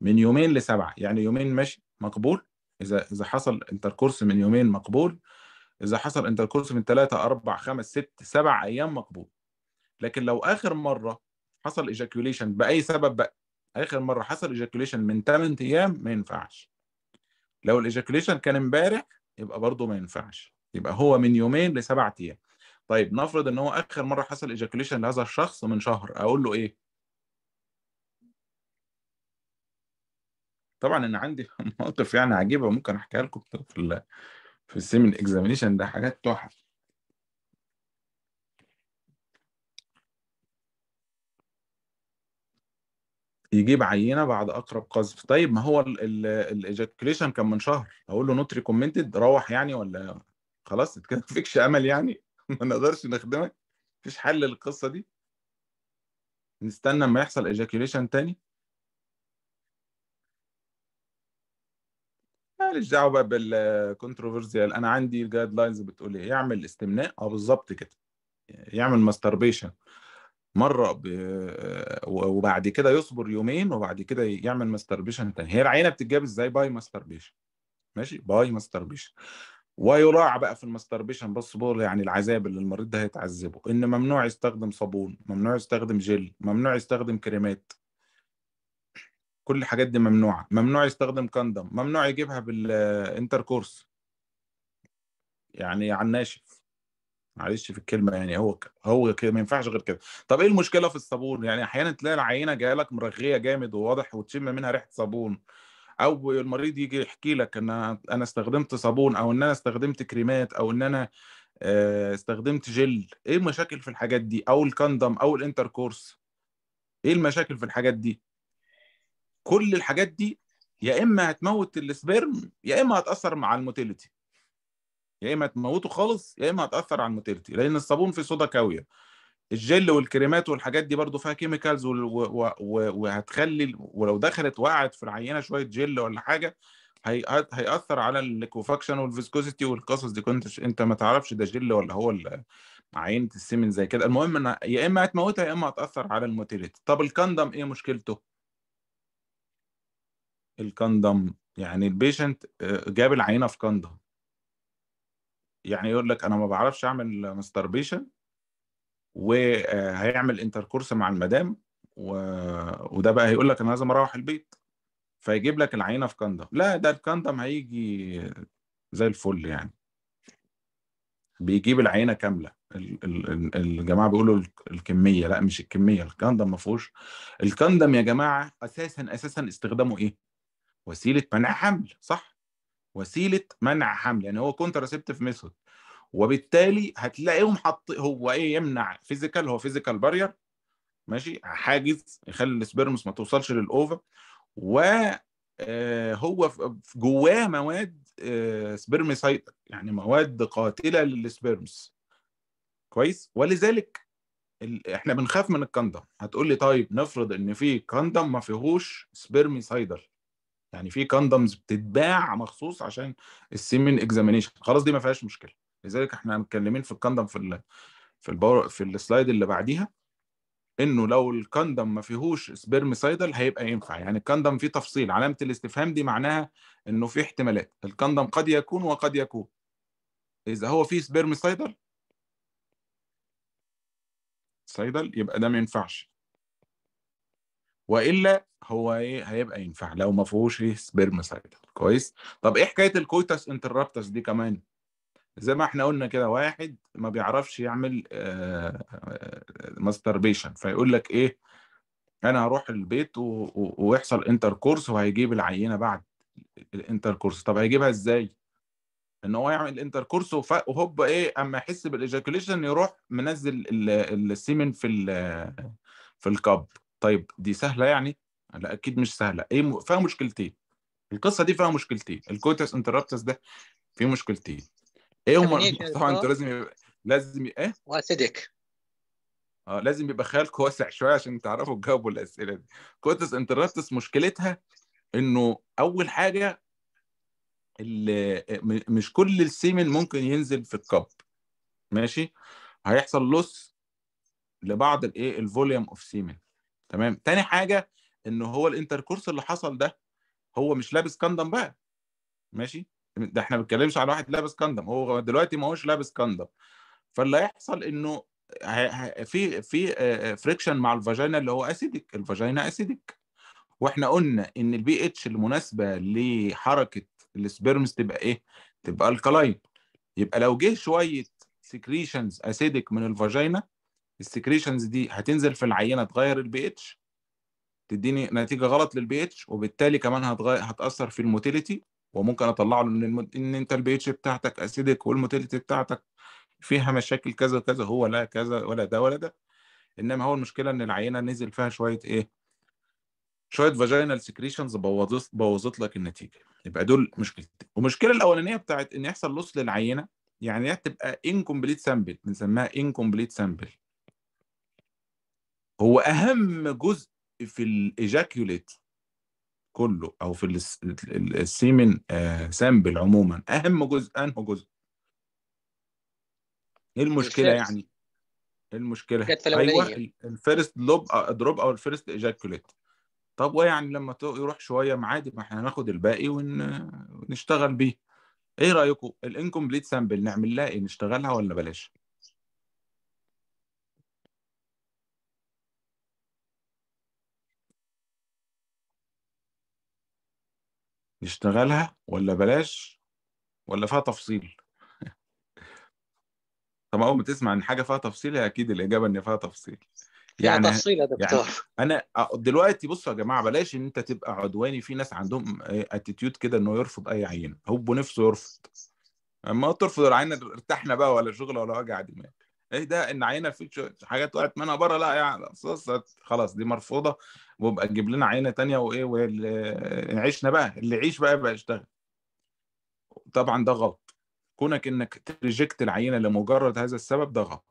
من يومين لسبعه يعني يومين ماشي مقبول اذا اذا حصل انتركورس من يومين مقبول اذا حصل انتركورس من ثلاثه اربع خمس ست سبع ايام مقبول لكن لو اخر مره حصل ايجاكيوليشن باي سبب بقى اخر مره حصل ايجاكيوليشن من 8 ايام ما ينفعش لو الايجاكيوليشن كان امبارح يبقى برضه ما ينفعش يبقى هو من يومين لسبع ايام طيب نفرض ان هو اخر مره حصل ايجاكوليشن لهذا الشخص من شهر اقول له ايه طبعا انا عندي مواقف يعني عجيبه ممكن احكيها لكم في الـ في السيمين اكزامينيشن ده حاجات تحف يجيب عينه بعد اقرب قذف طيب ما هو الايجاكوليشن كان من شهر اقول له نوت ريكومندد روح يعني ولا خلاص انت كده فيكش امل يعني ما نقدرش نخدمك مفيش حل للقصه دي نستنى ما يحصل ايجاكيوليشن تاني ماليش دعوه بقى بالكونتروفيرسيال انا عندي الجايد لاينز بتقول ايه يعمل استمناء اه بالظبط كده يعمل ماستربيشن مره ب... وبعد كده يصبر يومين وبعد كده يعمل ماستربيشن تاني هي العينه بتتجاب ازاي باي ماستربيشن ماشي باي ماستربيشن ويراعى بقى في الماستربيشن بص بول يعني العذاب اللي المريض ده هيتعذبه ان ممنوع يستخدم صابون ممنوع يستخدم جل ممنوع يستخدم كريمات كل الحاجات دي ممنوعه ممنوع يستخدم كندم ممنوع يجيبها بالانتركورس يعني على الناشف معلش في الكلمه يعني هو ك... هو كده ما ينفعش غير كده طب ايه المشكله في الصابون يعني احيانا تلاقي العينه جايه لك مرغيه جامد وواضح وتشم منها ريحه صابون او المريض يجي يحكي لك ان انا استخدمت صابون او ان انا استخدمت كريمات او ان انا آه، استخدمت جل ايه المشاكل في الحاجات دي او الكندم او الانتركورس ايه المشاكل في الحاجات دي كل الحاجات دي يا اما هتموت السبرم يا اما هتاثر مع الموتيليتي يا اما هتموته خالص يا اما هتاثر على الموتيليتي لان الصابون فيه صودا كاويه الجل والكريمات والحاجات دي برضو فيها كيميكالز وهتخلي ولو دخلت وقعت في العينه شويه جل ولا حاجه هيأثر على الليكوفاكشن والفيسكوزيتي والقصص دي كنت انت ما تعرفش ده جل ولا هو عينة السمن زي كده المهم ان يا اما هتموتها يا اما هتأثر على الموتيليتي طب الكندم ايه مشكلته؟ الكندم يعني البيشنت آه، جاب العينه في كندم يعني يقول لك انا ما بعرفش اعمل مستربيشن وهيعمل انتركورس مع المدام و... وده بقى هيقول لك انا لازم اروح البيت فيجيب لك العينه في كندم لا ده الكندم هيجي زي الفل يعني بيجيب العينه كامله الجماعه بيقولوا الكميه لا مش الكميه الكندم ما فيهوش الكندم يا جماعه اساسا اساسا استخدامه ايه وسيله منع حمل صح وسيله منع حمل يعني هو كونتراسبتيف ميثود وبالتالي هتلاقيهم حط هو ايه يمنع فيزيكال هو فيزيكال بارير ماشي حاجز يخلي السبرمس ما توصلش للاوفا وهو آه، جواه مواد سبرمسايد آه، يعني مواد قاتله للسبرمس كويس ولذلك احنا بنخاف من الكندم هتقول لي طيب نفرض ان في كندم ما فيهوش سبرميسايدر يعني في كندمز بتتباع مخصوص عشان السيمن اكزامينيشن خلاص دي ما فيهاش مشكله لذلك احنا متكلمين في الكندم في ال في الباور في السلايد اللي بعديها انه لو الكندم ما فيهوش سبيرمسايدل هيبقى ينفع يعني الكندم فيه تفصيل علامه الاستفهام دي معناها انه في احتمالات الكندم قد يكون وقد يكون اذا هو فيه سبيرمسايدل سايدل يبقى ده ما ينفعش والا هو ايه هيبقى ينفع لو ما فيهوش ايه كويس طب ايه حكايه الكويتاس انترابتس دي كمان زي ما احنا قلنا كده واحد ما بيعرفش يعمل ماستربيشن آه، آه، فيقول لك ايه انا هروح البيت ويحصل انتركورس وهيجيب العينه بعد الانتركورس طب هيجيبها ازاي ان هو يعمل انتركورس وهوب ايه اما يحس بالايجاكوليشن يروح منزل السيمن في في الكب طيب دي سهله يعني لا اكيد مش سهله ايه فيها مشكلتين القصه دي فيها مشكلتين الكوتس انتربتس ده فيه مشكلتين ايه هم طبعا انت لازم يبقى لازم يبقى ايه؟ واسدك اه لازم يبقى خيالك واسع شويه عشان تعرفوا تجاوبوا الاسئله دي كوتس انترابتس مشكلتها انه اول حاجه مش كل السيمن ممكن ينزل في الكب ماشي هيحصل لوس لبعض الايه الفوليوم اوف سيمن تمام تاني حاجه ان هو الانتركورس اللي حصل ده هو مش لابس كندم بقى ماشي ده احنا ما بنتكلمش على واحد لابس كندم هو دلوقتي ما هوش لابس كندم فاللي هيحصل انه في في فريكشن آه، آه، مع الفاجينا اللي هو اسيدك الفاجينا اسيدك واحنا قلنا ان البي اتش المناسبه لحركه السبيرمز تبقى ايه تبقى الكلاين يبقى لو جه شويه سكريشنز اسيدك من الفاجينا السكريشنز دي هتنزل في العينه تغير البي اتش تديني نتيجه غلط للبي اتش وبالتالي كمان هتغير هتاثر في الموتيليتي وممكن اطلع له ان المد... ان انت البيتش بتاعتك اسيدك والموتيلتي بتاعتك فيها مشاكل كذا وكذا هو لا كذا ولا ده ولا ده انما هو المشكله ان العينه نزل فيها شويه ايه شويه فاجينال سكريشنز بوظت بوظت لك النتيجه يبقى دول مشكلتين والمشكله الاولانيه بتاعت ان يحصل لص للعينه يعني تبقى انكمبليت سامبل بنسميها انكمبليت سامبل هو اهم جزء في الايجاكيوليت كله او في السيمن سامبل آه، عموما اهم جزء انه جزء ايه المشكله يعني ايه المشكله ايوه الفيرست لوب دروب آه، او الفيرست ايجاكوليت طب ويعني لما يروح شويه معادي ما احنا هناخد الباقي ونشتغل بيه ايه رايكم الانكمبليت سامبل نعمل لها ايه نشتغلها ولا بلاش نشتغلها ولا بلاش ولا فيها تفصيل طب اول ما تسمع ان حاجه فيها تفصيل هي اكيد الاجابه ان فيها تفصيل يعني تفصيل يا يعني دكتور يعني انا آه، دلوقتي بصوا يا جماعه بلاش ان انت تبقى عدواني في ناس عندهم اتيتيود آه، كده انه يرفض اي عينه هو نفسه يرفض اما ترفض العينه ارتحنا بقى ولا شغل ولا وجع دماغ ايه ده ان عينه في حاجات وقعت منها بره لا يعني خلاص دي مرفوضه ويبقى تجيب لنا عينه ثانيه وايه وعيشنا بقى اللي يعيش بقى يبقى يشتغل طبعا ده غلط كونك انك تريجكت العينه لمجرد هذا السبب ده غلط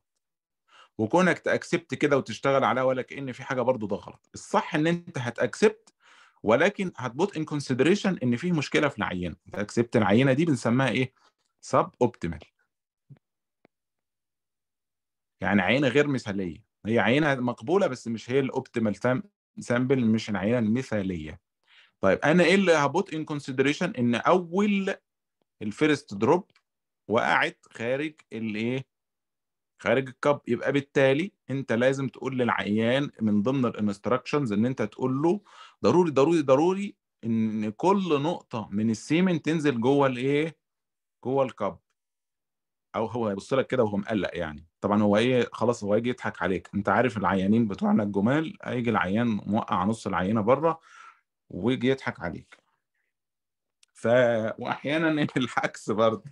وكونك تاكسبت كده وتشتغل عليها ولا كان في حاجه برضو ده غلط الصح ان انت هتاكسبت ولكن هتبوت ان كونسيدريشن ان في مشكله في العينه انت اكسبت العينه دي بنسميها ايه سب اوبتيمال يعني عينه غير مثاليه هي عينه مقبوله بس مش هي الاوبتيمال سامبل مش العينه المثاليه طيب انا ايه اللي هبوت ان كونسيدريشن ان اول الفيرست دروب وقعت خارج الايه خارج الكب يبقى بالتالي انت لازم تقول للعيان من ضمن الانستراكشنز ان انت تقول له ضروري ضروري ضروري ان كل نقطه من السيمن تنزل جوه الايه جوه الكب او هو هيبص لك كده وهو مقلق يعني طبعا هو ايه خلاص هو هيجي يضحك عليك انت عارف العيانين بتوعنا الجمال هيجي العيان موقع نص العينه بره ويجي يضحك عليك ف واحيانا العكس برضه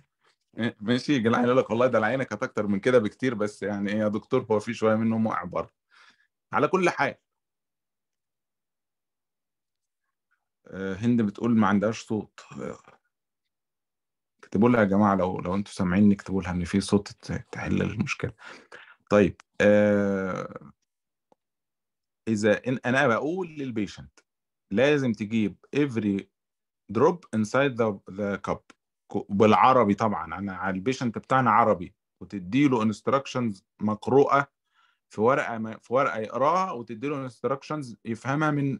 ماشي يجي العيان يقول لك والله ده العينه كانت اكتر من كده بكتير بس يعني ايه يا دكتور هو في شويه منهم وقع بره على كل حال آه، هند بتقول ما عندهاش صوت اكتبوا لها يا جماعه لو لو انتوا سامعيني اكتبوا لها ان في صوت تحل المشكله طيب آه اذا إن انا بقول للبيشنت لازم تجيب every drop inside the, the cup بالعربي طبعا انا البيشنت بتاعنا عربي وتديله انستراكشنز مقروءه في ورقه في ورقه يقراها وتديله انستراكشنز يفهمها من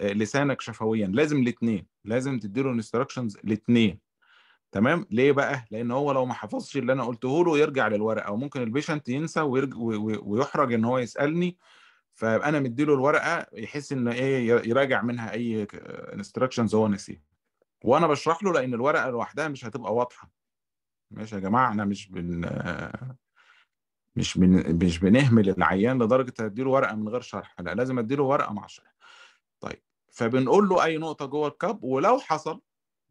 آه، لسانك شفويا لازم الاثنين لازم تديله انستراكشنز الاثنين تمام ليه بقى لان هو لو ما حفظش اللي انا قلته له يرجع للورقه وممكن البيشنت ينسى ويرج... ويحرج ان هو يسالني فانا مديله الورقه يحس ان ايه يراجع منها اي انستراكشنز هو نسيه وانا بشرح له لان الورقه لوحدها مش هتبقى واضحه ماشي يا جماعه احنا مش بن مش بن... مش بنهمل العيان لدرجه اديله ورقه من غير شرح لا لازم اديله ورقه مع شرح طيب فبنقول له اي نقطه جوه الكاب ولو حصل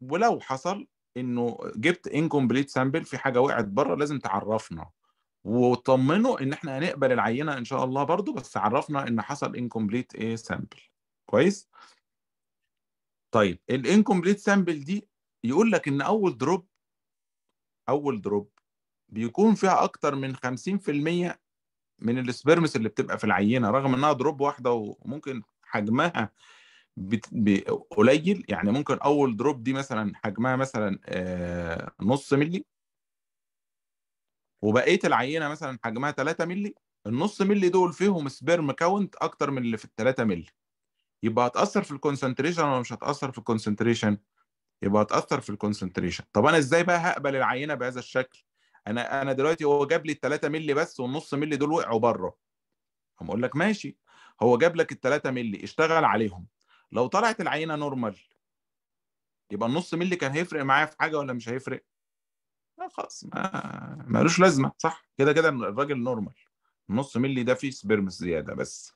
ولو حصل انه جبت انكمبليت سامبل في حاجه وقعت بره لازم تعرفنا وطمنوا ان احنا هنقبل العينه ان شاء الله برضو بس عرفنا ان حصل انكمبليت ايه سامبل كويس طيب الانكمبليت سامبل دي يقول لك ان اول دروب اول دروب بيكون فيها اكتر من 50% من السبيرمس اللي بتبقى في العينه رغم انها دروب واحده وممكن حجمها قليل يعني ممكن اول دروب دي مثلا حجمها مثلا آه، نص ملي وبقيه العينه مثلا حجمها 3 ملي النص ملي دول فيهم سبيرم كاونت اكتر من اللي في ال 3 ملي يبقى هتاثر في الكونسنتريشن ولا مش هتاثر في الكونسنتريشن يبقى هتاثر في الكونسنتريشن طب انا ازاي بقى هقبل العينه بهذا الشكل انا انا دلوقتي هو جاب لي ال 3 ملي بس والنص ملي دول وقعوا بره هم اقول لك ماشي هو جاب لك ال 3 ملي اشتغل عليهم لو طلعت العينه نورمال يبقى النص ملي كان هيفرق معايا في حاجه ولا مش هيفرق؟ لا خلاص ما ملوش لازمه صح كده كده الراجل نورمال النص ملي ده فيه سبيرم زياده بس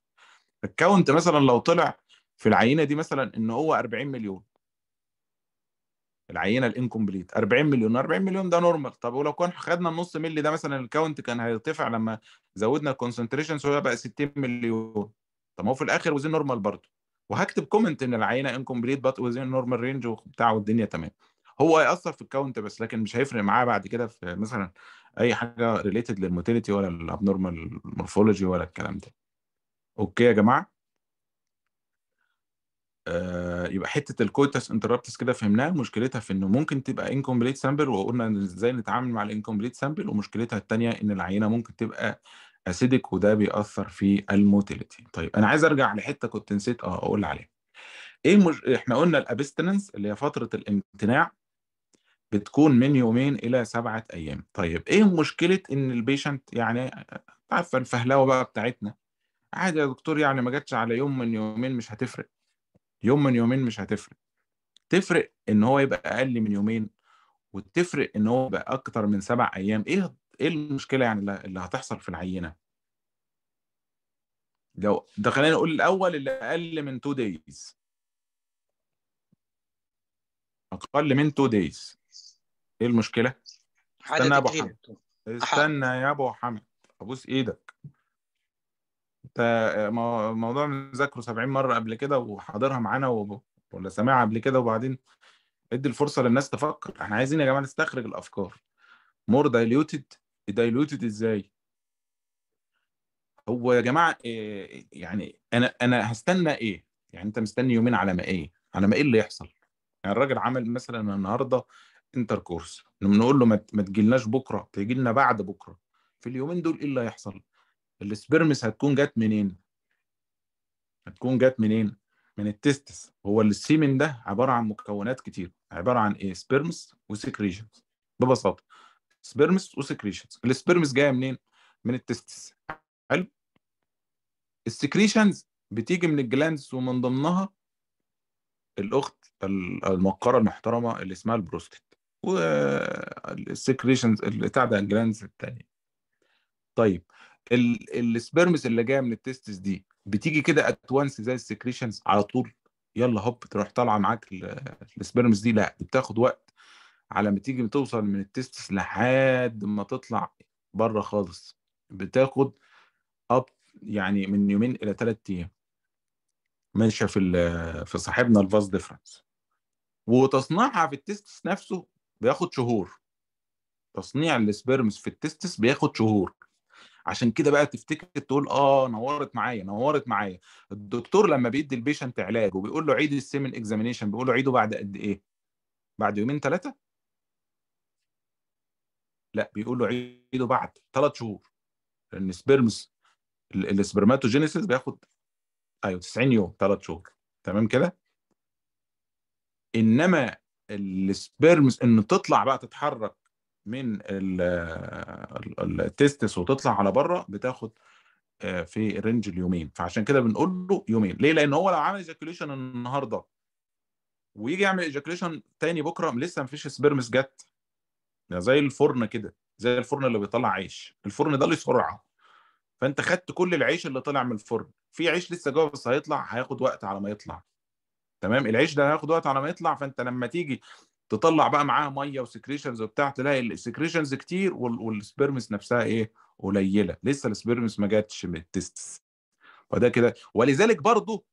الكاونت مثلا لو طلع في العينه دي مثلا ان هو 40 مليون العينه الانكومبليت 40 مليون 40 مليون ده نورمال طب ولو كان خدنا النص ملي ده مثلا الكاونت كان هيرتفع لما زودنا الكونسنتريشن سواء بقى 60 مليون طب ما هو في الاخر وزن نورمال برضه وهكتب كومنت ان العينه انكمبليت بات وزين نورمال رينج وبتاع والدنيا تمام هو هيأثر في الكاونت بس لكن مش هيفرق معاه بعد كده في مثلا اي حاجه ريليتد للموتيليتي ولا الابنورمال مورفولوجي ولا الكلام ده اوكي يا جماعه آه، يبقى حته الكوتس انتربتس كده فهمناها مشكلتها في انه ممكن تبقى انكمبليت سامبل وقلنا ازاي نتعامل مع الانكمبليت سامبل ومشكلتها الثانيه ان العينه ممكن تبقى اسيدك وده بيأثر في الموتيليتي طيب انا عايز ارجع لحته كنت نسيت اه اقول عليها ايه مج... احنا قلنا الابستنس اللي هي فتره الامتناع بتكون من يومين الى سبعه ايام طيب ايه مشكله ان البيشنت يعني أه، عارفه الفهلوه بقى بتاعتنا عادي يا دكتور يعني ما جاتش على يوم من يومين مش هتفرق يوم من يومين مش هتفرق تفرق ان هو يبقى اقل من يومين وتفرق ان هو يبقى اكتر من سبع ايام ايه ايه المشكله يعني اللي هتحصل في العينه لو ده خلينا نقول الاول اللي اقل من 2 دايز اقل من 2 دايز ايه المشكله استنى يا ابو حمد استنى يا ابو حمد ابوس ايدك انت آه، موضوع مذاكره 70 مره قبل كده وحاضرها معانا ولا سامعها قبل كده وبعدين ادي الفرصه للناس تفكر احنا عايزين يا جماعه نستخرج الافكار more diluted دايلوتد ازاي هو يا جماعه آه، يعني انا انا هستنى ايه يعني انت مستني يومين على ما ايه على ما ايه اللي يحصل يعني الراجل عمل مثلا النهارده انتر كورس بنقول له ما تجيلناش بكره تيجي لنا بعد بكره في اليومين دول ايه اللي هيحصل السبيرمس هتكون جت منين هتكون جت منين من التستس هو السيمن ده عباره عن مكونات كتير عباره عن ايه سبيرمس وسكريشنز ببساطه سبيرمس وسكريشنز السبيرمس جايه منين من التستس حلو السكريشنز بتيجي من الجلاندز ومن ضمنها الاخت الموقره المحترمه اللي اسمها البروستيت والسكريشنز بتاع ده الجلاندز الثانيه طيب السبيرمس اللي جايه من التستس دي بتيجي كده اتوانس زي السكريشنز على طول يلا هوب تروح طالعه معاك السبيرمس دي لا بتاخد وقت على ما تيجي توصل من التستس لحد ما تطلع بره خالص بتاخد اب يعني من يومين الى ثلاث ايام ماشيه في في صاحبنا الفاز ديفرنس وتصنيعها في التستس نفسه بياخد شهور تصنيع السبيرمز في التستس بياخد شهور عشان كده بقى تفتكر تقول اه نورت معايا نورت معايا الدكتور لما بيدي البيشنت علاج وبيقول له عيد السيمن اكزامينيشن بيقول له عيده بعد قد ايه؟ بعد يومين ثلاثه لا بيقول له عيده بعد ثلاث شهور لان سبيرمز السبرماتوجينيسيس بياخد ايوه 90 يوم ثلاث شهور تمام كده انما السبيرمز ان تطلع بقى تتحرك من التستس وتطلع على بره بتاخد آه، في رينج اليومين فعشان كده بنقول له يومين ليه لان هو لو عمل ايجاكوليشن النهارده ويجي يعمل ايجاكوليشن تاني بكره لسه ما فيش سبيرمز جت يعني زي الفرن كده زي الفرن اللي بيطلع عيش الفرن ده ليه سرعه فانت خدت كل العيش اللي طلع من الفرن في عيش لسه جوه بس هيطلع هياخد وقت على ما يطلع تمام العيش ده هياخد وقت على ما يطلع فانت لما تيجي تطلع بقى معاها ميه وسكريشنز وبتاع تلاقي السكريشنز كتير والسبرمس نفسها ايه قليله لسه السبرمس ما جاتش من التست فده كده ولذلك برضو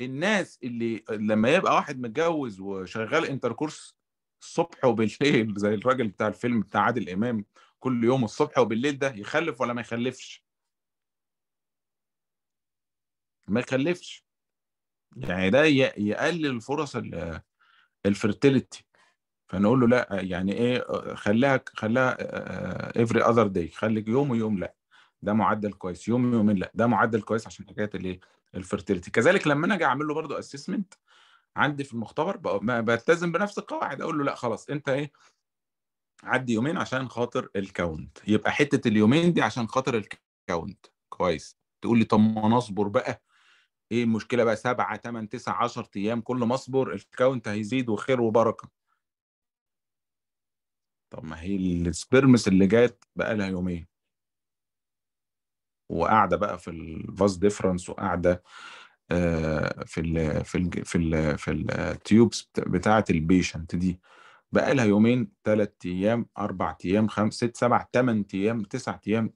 الناس اللي لما يبقى واحد متجوز وشغال انتركورس الصبح وبالليل زي الراجل بتاع الفيلم بتاع عادل امام كل يوم الصبح وبالليل ده يخلف ولا ما يخلفش ما يخلفش يعني ده يقلل فرص الفرتيليتي فنقول له لا يعني ايه خليها خليها افري اذر داي خليك يوم ويوم لا ده معدل كويس يوم يومين لا ده معدل كويس عشان حكايه الايه الفرتيليتي كذلك لما انا اجي اعمل له برضه اسسمنت عندي في المختبر بلتزم بنفس القواعد اقول له لا خلاص انت ايه عدي يومين عشان خاطر الكاونت يبقى حته اليومين دي عشان خاطر الكاونت كويس تقول لي طب ما نصبر بقى ايه المشكله بقى 7 8 9 10 ايام كل ما اصبر الكاونت هيزيد وخير وبركه طب ما هي السبيرمس اللي جات بقى لها يومين وقاعده بقى في الفاس ديفرنس وقاعده آه، في الـ في الـ في الـ في التيوبس آه، بتاعه البيشنت دي بقى لها يومين ثلاث ايام اربع ايام خمس ست سبع ثمان ايام تسع ايام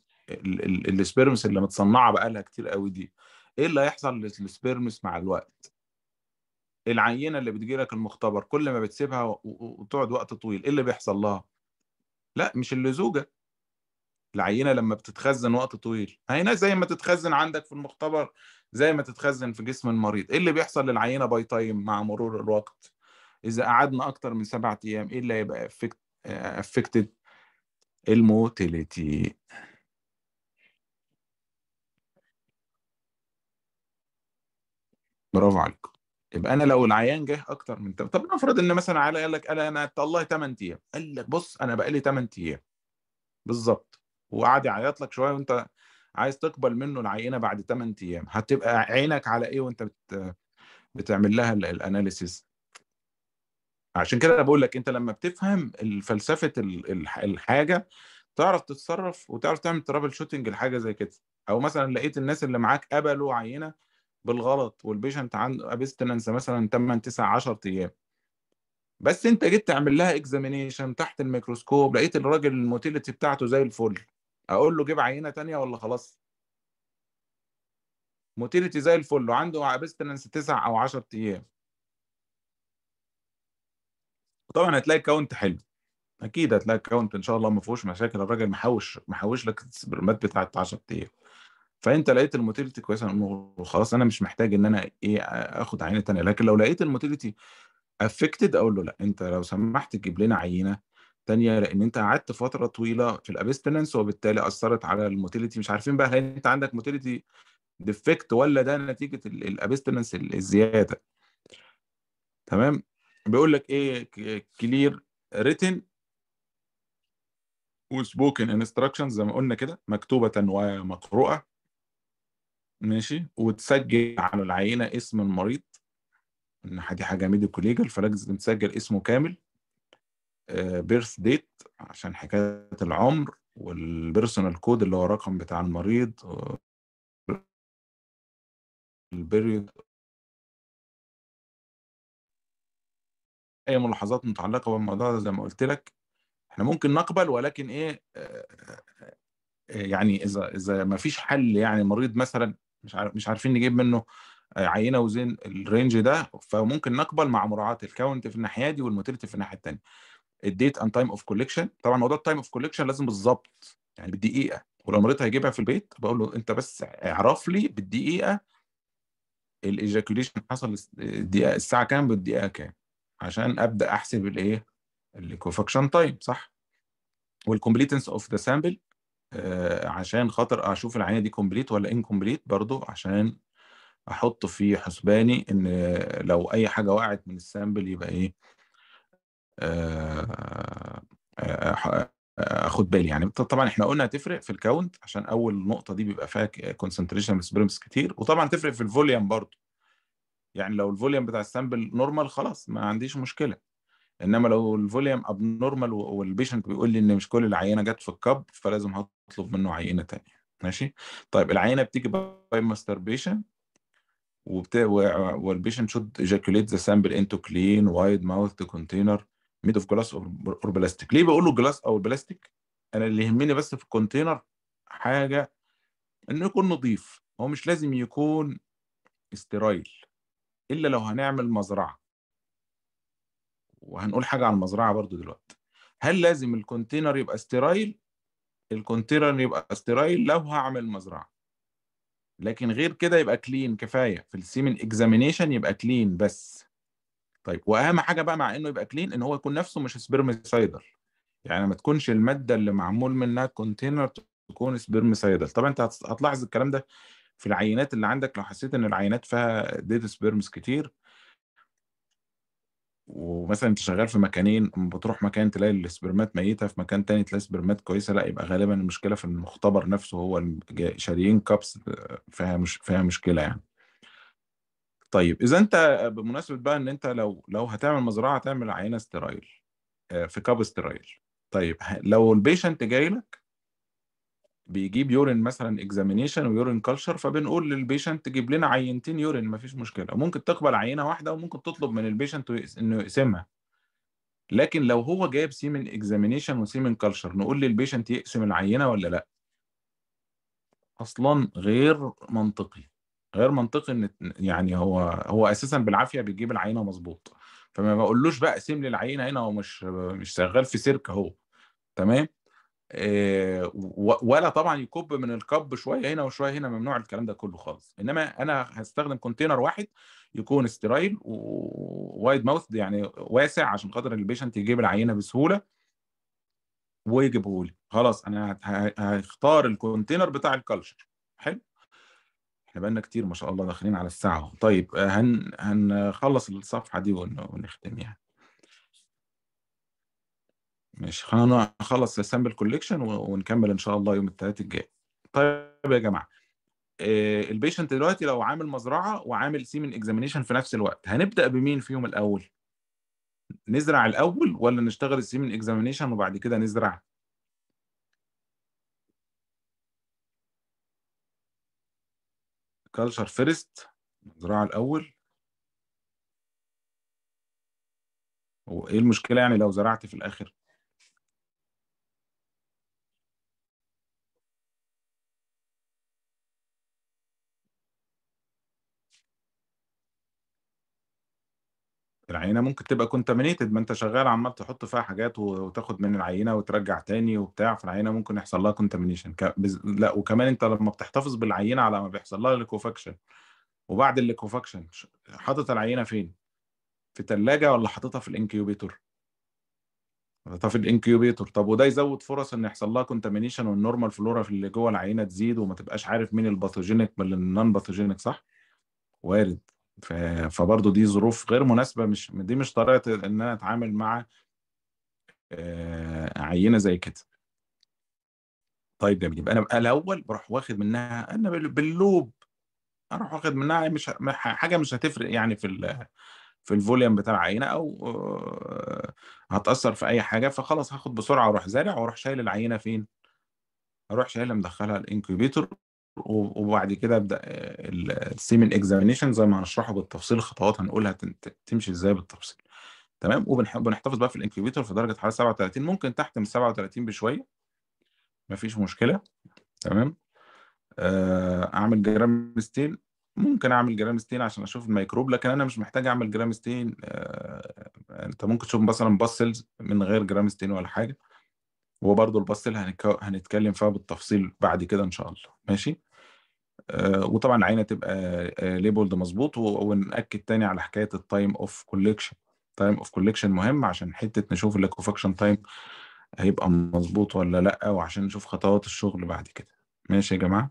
السبيرمس اللي متصنعه بقى لها كتير قوي دي ايه اللي هيحصل للسبيرمس مع الوقت العينه اللي بتجي لك المختبر كل ما بتسيبها وتقعد وقت طويل ايه اللي بيحصل لها لا مش اللزوجه العينه لما بتتخزن وقت طويل هي زي ما تتخزن عندك في المختبر زي ما تتخزن في جسم المريض ايه اللي بيحصل للعينه باي تايم مع مرور الوقت اذا قعدنا اكتر من سبعة ايام ايه اللي هيبقى افكتد آه، الموتيليتي برافو عليكم يبقى انا لو العيان جه اكتر من طب نفرض ان مثلا عيان قال لك انا والله 8 ايام قال لك بص انا بقالي 8 ايام بالظبط وقعد يعيط لك شويه وانت عايز تقبل منه العينه بعد 8 ايام هتبقى عينك على ايه وانت بت... بتعمل لها الاناليسيس عشان كده بقول لك انت لما بتفهم فلسفه الحاجه تعرف تتصرف وتعرف تعمل ترابل شوتنج لحاجه زي كده او مثلا لقيت الناس اللي معاك قبلوا عينه بالغلط والبيشنت عنده ابستننس مثلا 8 9 10 ايام بس انت جيت تعمل لها اكزامينيشن تحت الميكروسكوب لقيت الراجل الموتيليتي بتاعته زي الفل اقول له جيب عينه تانية ولا خلاص موتيلتي زي الفل وعنده ابستنس تسع او 10 ايام وطبعا هتلاقي كاونت حلو اكيد هتلاقي كاونت ان شاء الله ما فيهوش مشاكل الراجل محوش محوش لك السبرمات بتاعت 10 ايام فانت لقيت الموتيلتي كويسه خلاص انا مش محتاج ان انا ايه اخد عينه تانية لكن لو لقيت الموتيلتي افكتد اقول له لا انت لو سمحت تجيب لنا عينه تانية لان انت قعدت فتره طويله في الابستنس وبالتالي اثرت على الموتيليتي مش عارفين بقى هل انت عندك موتيليتي ديفكت ولا ده نتيجه الابستنس الزياده تمام بيقول لك ايه كلير ريتن وسبوكن انستراكشنز زي ما قلنا كده مكتوبه ومقروءه ماشي وتسجل على العينه اسم المريض ان دي حاجه ميديكو ليجل فلازم تسجل اسمه كامل بيرث آه، ديت عشان حكايه العمر والبيرسونال كود اللي هو الرقم بتاع المريض البريود اي ملاحظات متعلقه بالموضوع ده زي ما قلت لك احنا ممكن نقبل ولكن ايه آه، آه، يعني اذا اذا ما فيش حل يعني مريض مثلا مش عارف مش عارفين نجيب منه عينه وزين الرينج ده فممكن نقبل مع مراعاه الكاونت في الناحيه دي والموتيلتي في الناحيه الثانيه الديت اند تايم اوف كوليكشن طبعا موضوع التايم اوف كوليكشن لازم بالظبط يعني بالدقيقه ولو مريض هيجيبها في البيت بقول له انت بس اعرف لي بالدقيقه الايجاكوليشن حصل الدقيقه الساعه كام بالدقيقه كام عشان ابدا احسب الايه الكوفاكشن تايم صح والكومبليتنس اوف ذا سامبل عشان خاطر اشوف العينه دي كومبليت ولا انكومبليت برضو عشان احط في حسباني ان لو اي حاجه وقعت من السامبل يبقى ايه اخد بالي يعني طبعا احنا قلنا هتفرق في الكاونت عشان اول نقطه دي بيبقى فيها كونسنتريشن سبرمز كتير وطبعا تفرق في الفوليوم برضو يعني لو الفوليوم بتاع السامبل نورمال خلاص ما عنديش مشكله انما لو الفوليوم اب نورمال والبيشنت بيقول لي ان مش كل العينه جت في الكب فلازم هطلب منه عينه تانية ماشي طيب العينه بتيجي باي ماستربيشن وبت... والبيشنت شود ايجاكوليت ذا سامبل انتو كلين وايد ماوث كونتينر ميد اوف جلاس اور بلاستيك ليه بقول له جلاس او بلاستيك انا اللي يهمني بس في الكونتينر حاجه انه يكون نظيف هو مش لازم يكون استرايل الا لو هنعمل مزرعه وهنقول حاجه عن المزرعه برضو دلوقتي هل لازم الكونتينر يبقى استرايل الكونتينر يبقى استرايل لو هعمل مزرعه لكن غير كده يبقى كلين كفايه في السيمن اكزامينيشن يبقى كلين بس طيب واهم حاجه بقى مع انه يبقى كلين ان هو يكون نفسه مش سبرمسايدر يعني ما تكونش الماده اللي معمول منها كونتينر تكون سبرمسايدل طبعا انت هتلاحظ الكلام ده في العينات اللي عندك لو حسيت ان العينات فيها ديد سبيرمز كتير ومثلا انت شغال في مكانين بتروح مكان تلاقي السبرمات ميته في مكان تاني تلاقي سبرمات كويسه لا يبقى غالبا المشكله في المختبر نفسه هو شاريين كابس آه، فيها مش فيها مشكله يعني طيب اذا انت بمناسبه بقى ان انت لو لو هتعمل مزرعه تعمل عينه سترايل آه، في كاب سترايل طيب لو البيشنت جاي لك بيجيب يورين مثلا اكزامينيشن ويورين كلشر فبنقول للبيشنت تجيب لنا عينتين يورين مفيش مشكله ممكن تقبل عينه واحده وممكن تطلب من البيشنت انه يقسمها لكن لو هو جايب سيمن اكزامينيشن وسيمن كلشر نقول للبيشنت يقسم العينه ولا لا اصلا غير منطقي غير منطقي ان يعني هو هو اساسا بالعافيه بيجيب العينه مظبوط فما بقولوش بقى سيب لي العينه هنا هو مش مش شغال في سيرك اهو تمام إيه ولا طبعا يكب من الكب شويه هنا وشويه هنا ممنوع الكلام ده كله خالص انما انا هستخدم كونتينر واحد يكون سترايل ووايد ماوث يعني واسع عشان خاطر البيشنت يجيب العينه بسهوله ويجيبه لي خلاص انا هختار الكونتينر بتاع الكالتشر حلو احنا بقالنا كتير ما شاء الله داخلين على الساعة طيب آه، هن هنخلص الصفحة دي ونختم يعني ماشي نخلص السامبل كوليكشن ونكمل ان شاء الله يوم الثلاث الجاي طيب يا جماعة آه، البيشنت دلوقتي لو عامل مزرعة وعامل سيمن اكزامينيشن في نفس الوقت هنبدأ بمين فيهم الأول؟ نزرع الأول ولا نشتغل السيمن اكزامينيشن وبعد كده نزرع؟ كالشر فيرست الزراعه الاول وايه المشكله يعني لو زرعت في الاخر العينه ممكن تبقى كونتامينيتد ما انت شغال عمال تحط فيها حاجات وتاخد من العينه وترجع تاني وبتاع فالعينه ممكن يحصل لها كونتامينيشن ك... بز... لا وكمان انت لما بتحتفظ بالعينه على ما بيحصل لها ليكوفاكشن وبعد الليكوفاكشن حاطط العينه فين؟ في ثلاجه ولا حاططها في الانكيوبيتور؟ حاططها في الانكيوبيتور طب وده يزود فرص ان يحصل لها كونتامينيشن والنورمال فلورا في اللي جوه العينه تزيد وما تبقاش عارف مين الباثوجينيك من النون باثوجينيك صح؟ وارد فبرضه دي ظروف غير مناسبه مش دي مش طريقه ان انا اتعامل مع آه، عينه زي كده طيب جميل يبقى انا الاول بروح واخد منها انا باللوب اروح واخد منها مش حاجه مش هتفرق يعني في ال... في الفوليوم بتاع العينه او آه، هتاثر في اي حاجه فخلاص هاخد بسرعه واروح زارع واروح شايل العينه فين اروح شايلها مدخلها الانكيبيتور وبعد كده ابدا آه، السيمن اكزامينيشن زي ما هنشرحه بالتفصيل خطوات هنقولها تمشي ازاي بالتفصيل تمام وبنحتفظ بقى في الانكيوبيتور في درجه حراره 37 ممكن تحت من 37 بشويه مفيش مشكله تمام آه، اعمل جرام ستيل ممكن اعمل جرام ستين عشان اشوف الميكروب لكن انا مش محتاج اعمل جرام ستين آه، انت ممكن تشوف مثلا باسلز من غير جرام ستين ولا حاجه وبرده الباسل هنتكلم فيها بالتفصيل بعد كده ان شاء الله ماشي آه، وطبعا العينه تبقى ليبلد آه، مظبوط وناكد تاني على حكايه التايم اوف كوليكشن تايم اوف كوليكشن مهم عشان حته نشوف الليكوفاكشن تايم هيبقى مظبوط ولا لا وعشان نشوف خطوات الشغل بعد كده ماشي يا جماعه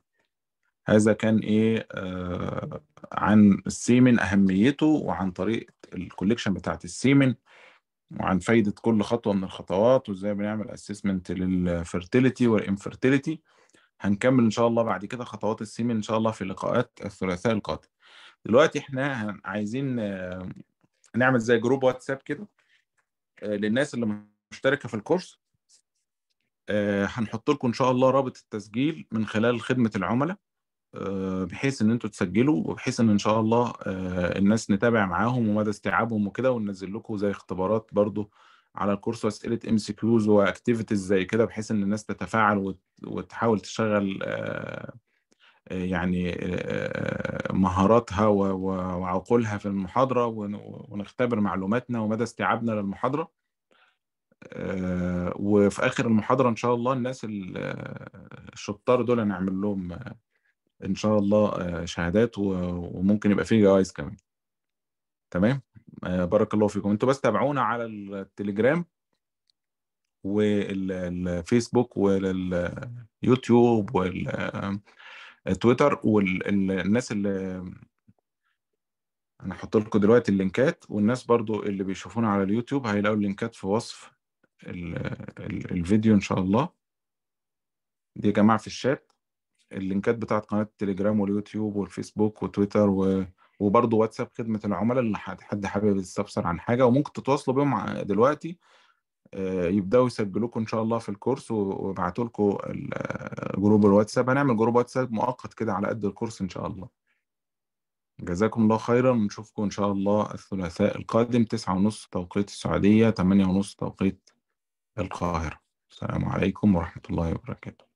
هذا كان ايه آه عن السيمن اهميته وعن طريقه الكوليكشن بتاعه السيمن وعن فايده كل خطوه من الخطوات وازاي بنعمل اسسمنت للفيرتيليتي والانفيرتيليتي هنكمل ان شاء الله بعد كده خطوات السيمي ان شاء الله في لقاءات الثلاثاء القادم دلوقتي احنا عايزين آه، نعمل زي جروب واتساب كده آه، للناس اللي مشتركه في الكورس آه، هنحط لكم ان شاء الله رابط التسجيل من خلال خدمه العملاء بحيث ان انتوا تسجلوا وبحيث ان ان شاء الله الناس نتابع معاهم ومدى استيعابهم وكده وننزل لكم زي اختبارات برضو على الكورس واسئله ام سي كيوز واكتيفيتيز زي كده بحيث ان الناس تتفاعل وتحاول تشغل آه، آه، يعني آه، مهاراتها وعقولها في المحاضره ونختبر معلوماتنا ومدى استيعابنا للمحاضره وفي اخر المحاضره ان شاء الله الناس الشطار دول هنعمل لهم ان شاء الله شهادات وممكن يبقى في جوائز كمان تمام آه، بارك الله فيكم انتوا بس تابعونا على التليجرام والفيسبوك واليوتيوب والتويتر والناس اللي انا هحط لكم دلوقتي اللينكات والناس برضو اللي بيشوفونا على اليوتيوب هيلاقوا اللينكات في وصف الفيديو ان شاء الله دي يا جماعه في الشات اللينكات بتاعت قناه التليجرام واليوتيوب والفيسبوك وتويتر و وبرضه واتساب خدمه العملاء اللي حد حابب يستفسر عن حاجه وممكن تتواصلوا بيهم دلوقتي آه، يبداوا يسجلوكم ان شاء الله في الكورس ويبعتوا لكم جروب الواتساب هنعمل جروب واتساب مؤقت كده على قد الكورس ان شاء الله جزاكم الله خيرا ونشوفكم ان شاء الله الثلاثاء القادم تسعة ونص توقيت السعودية تمانية ونص توقيت القاهرة السلام عليكم ورحمة الله وبركاته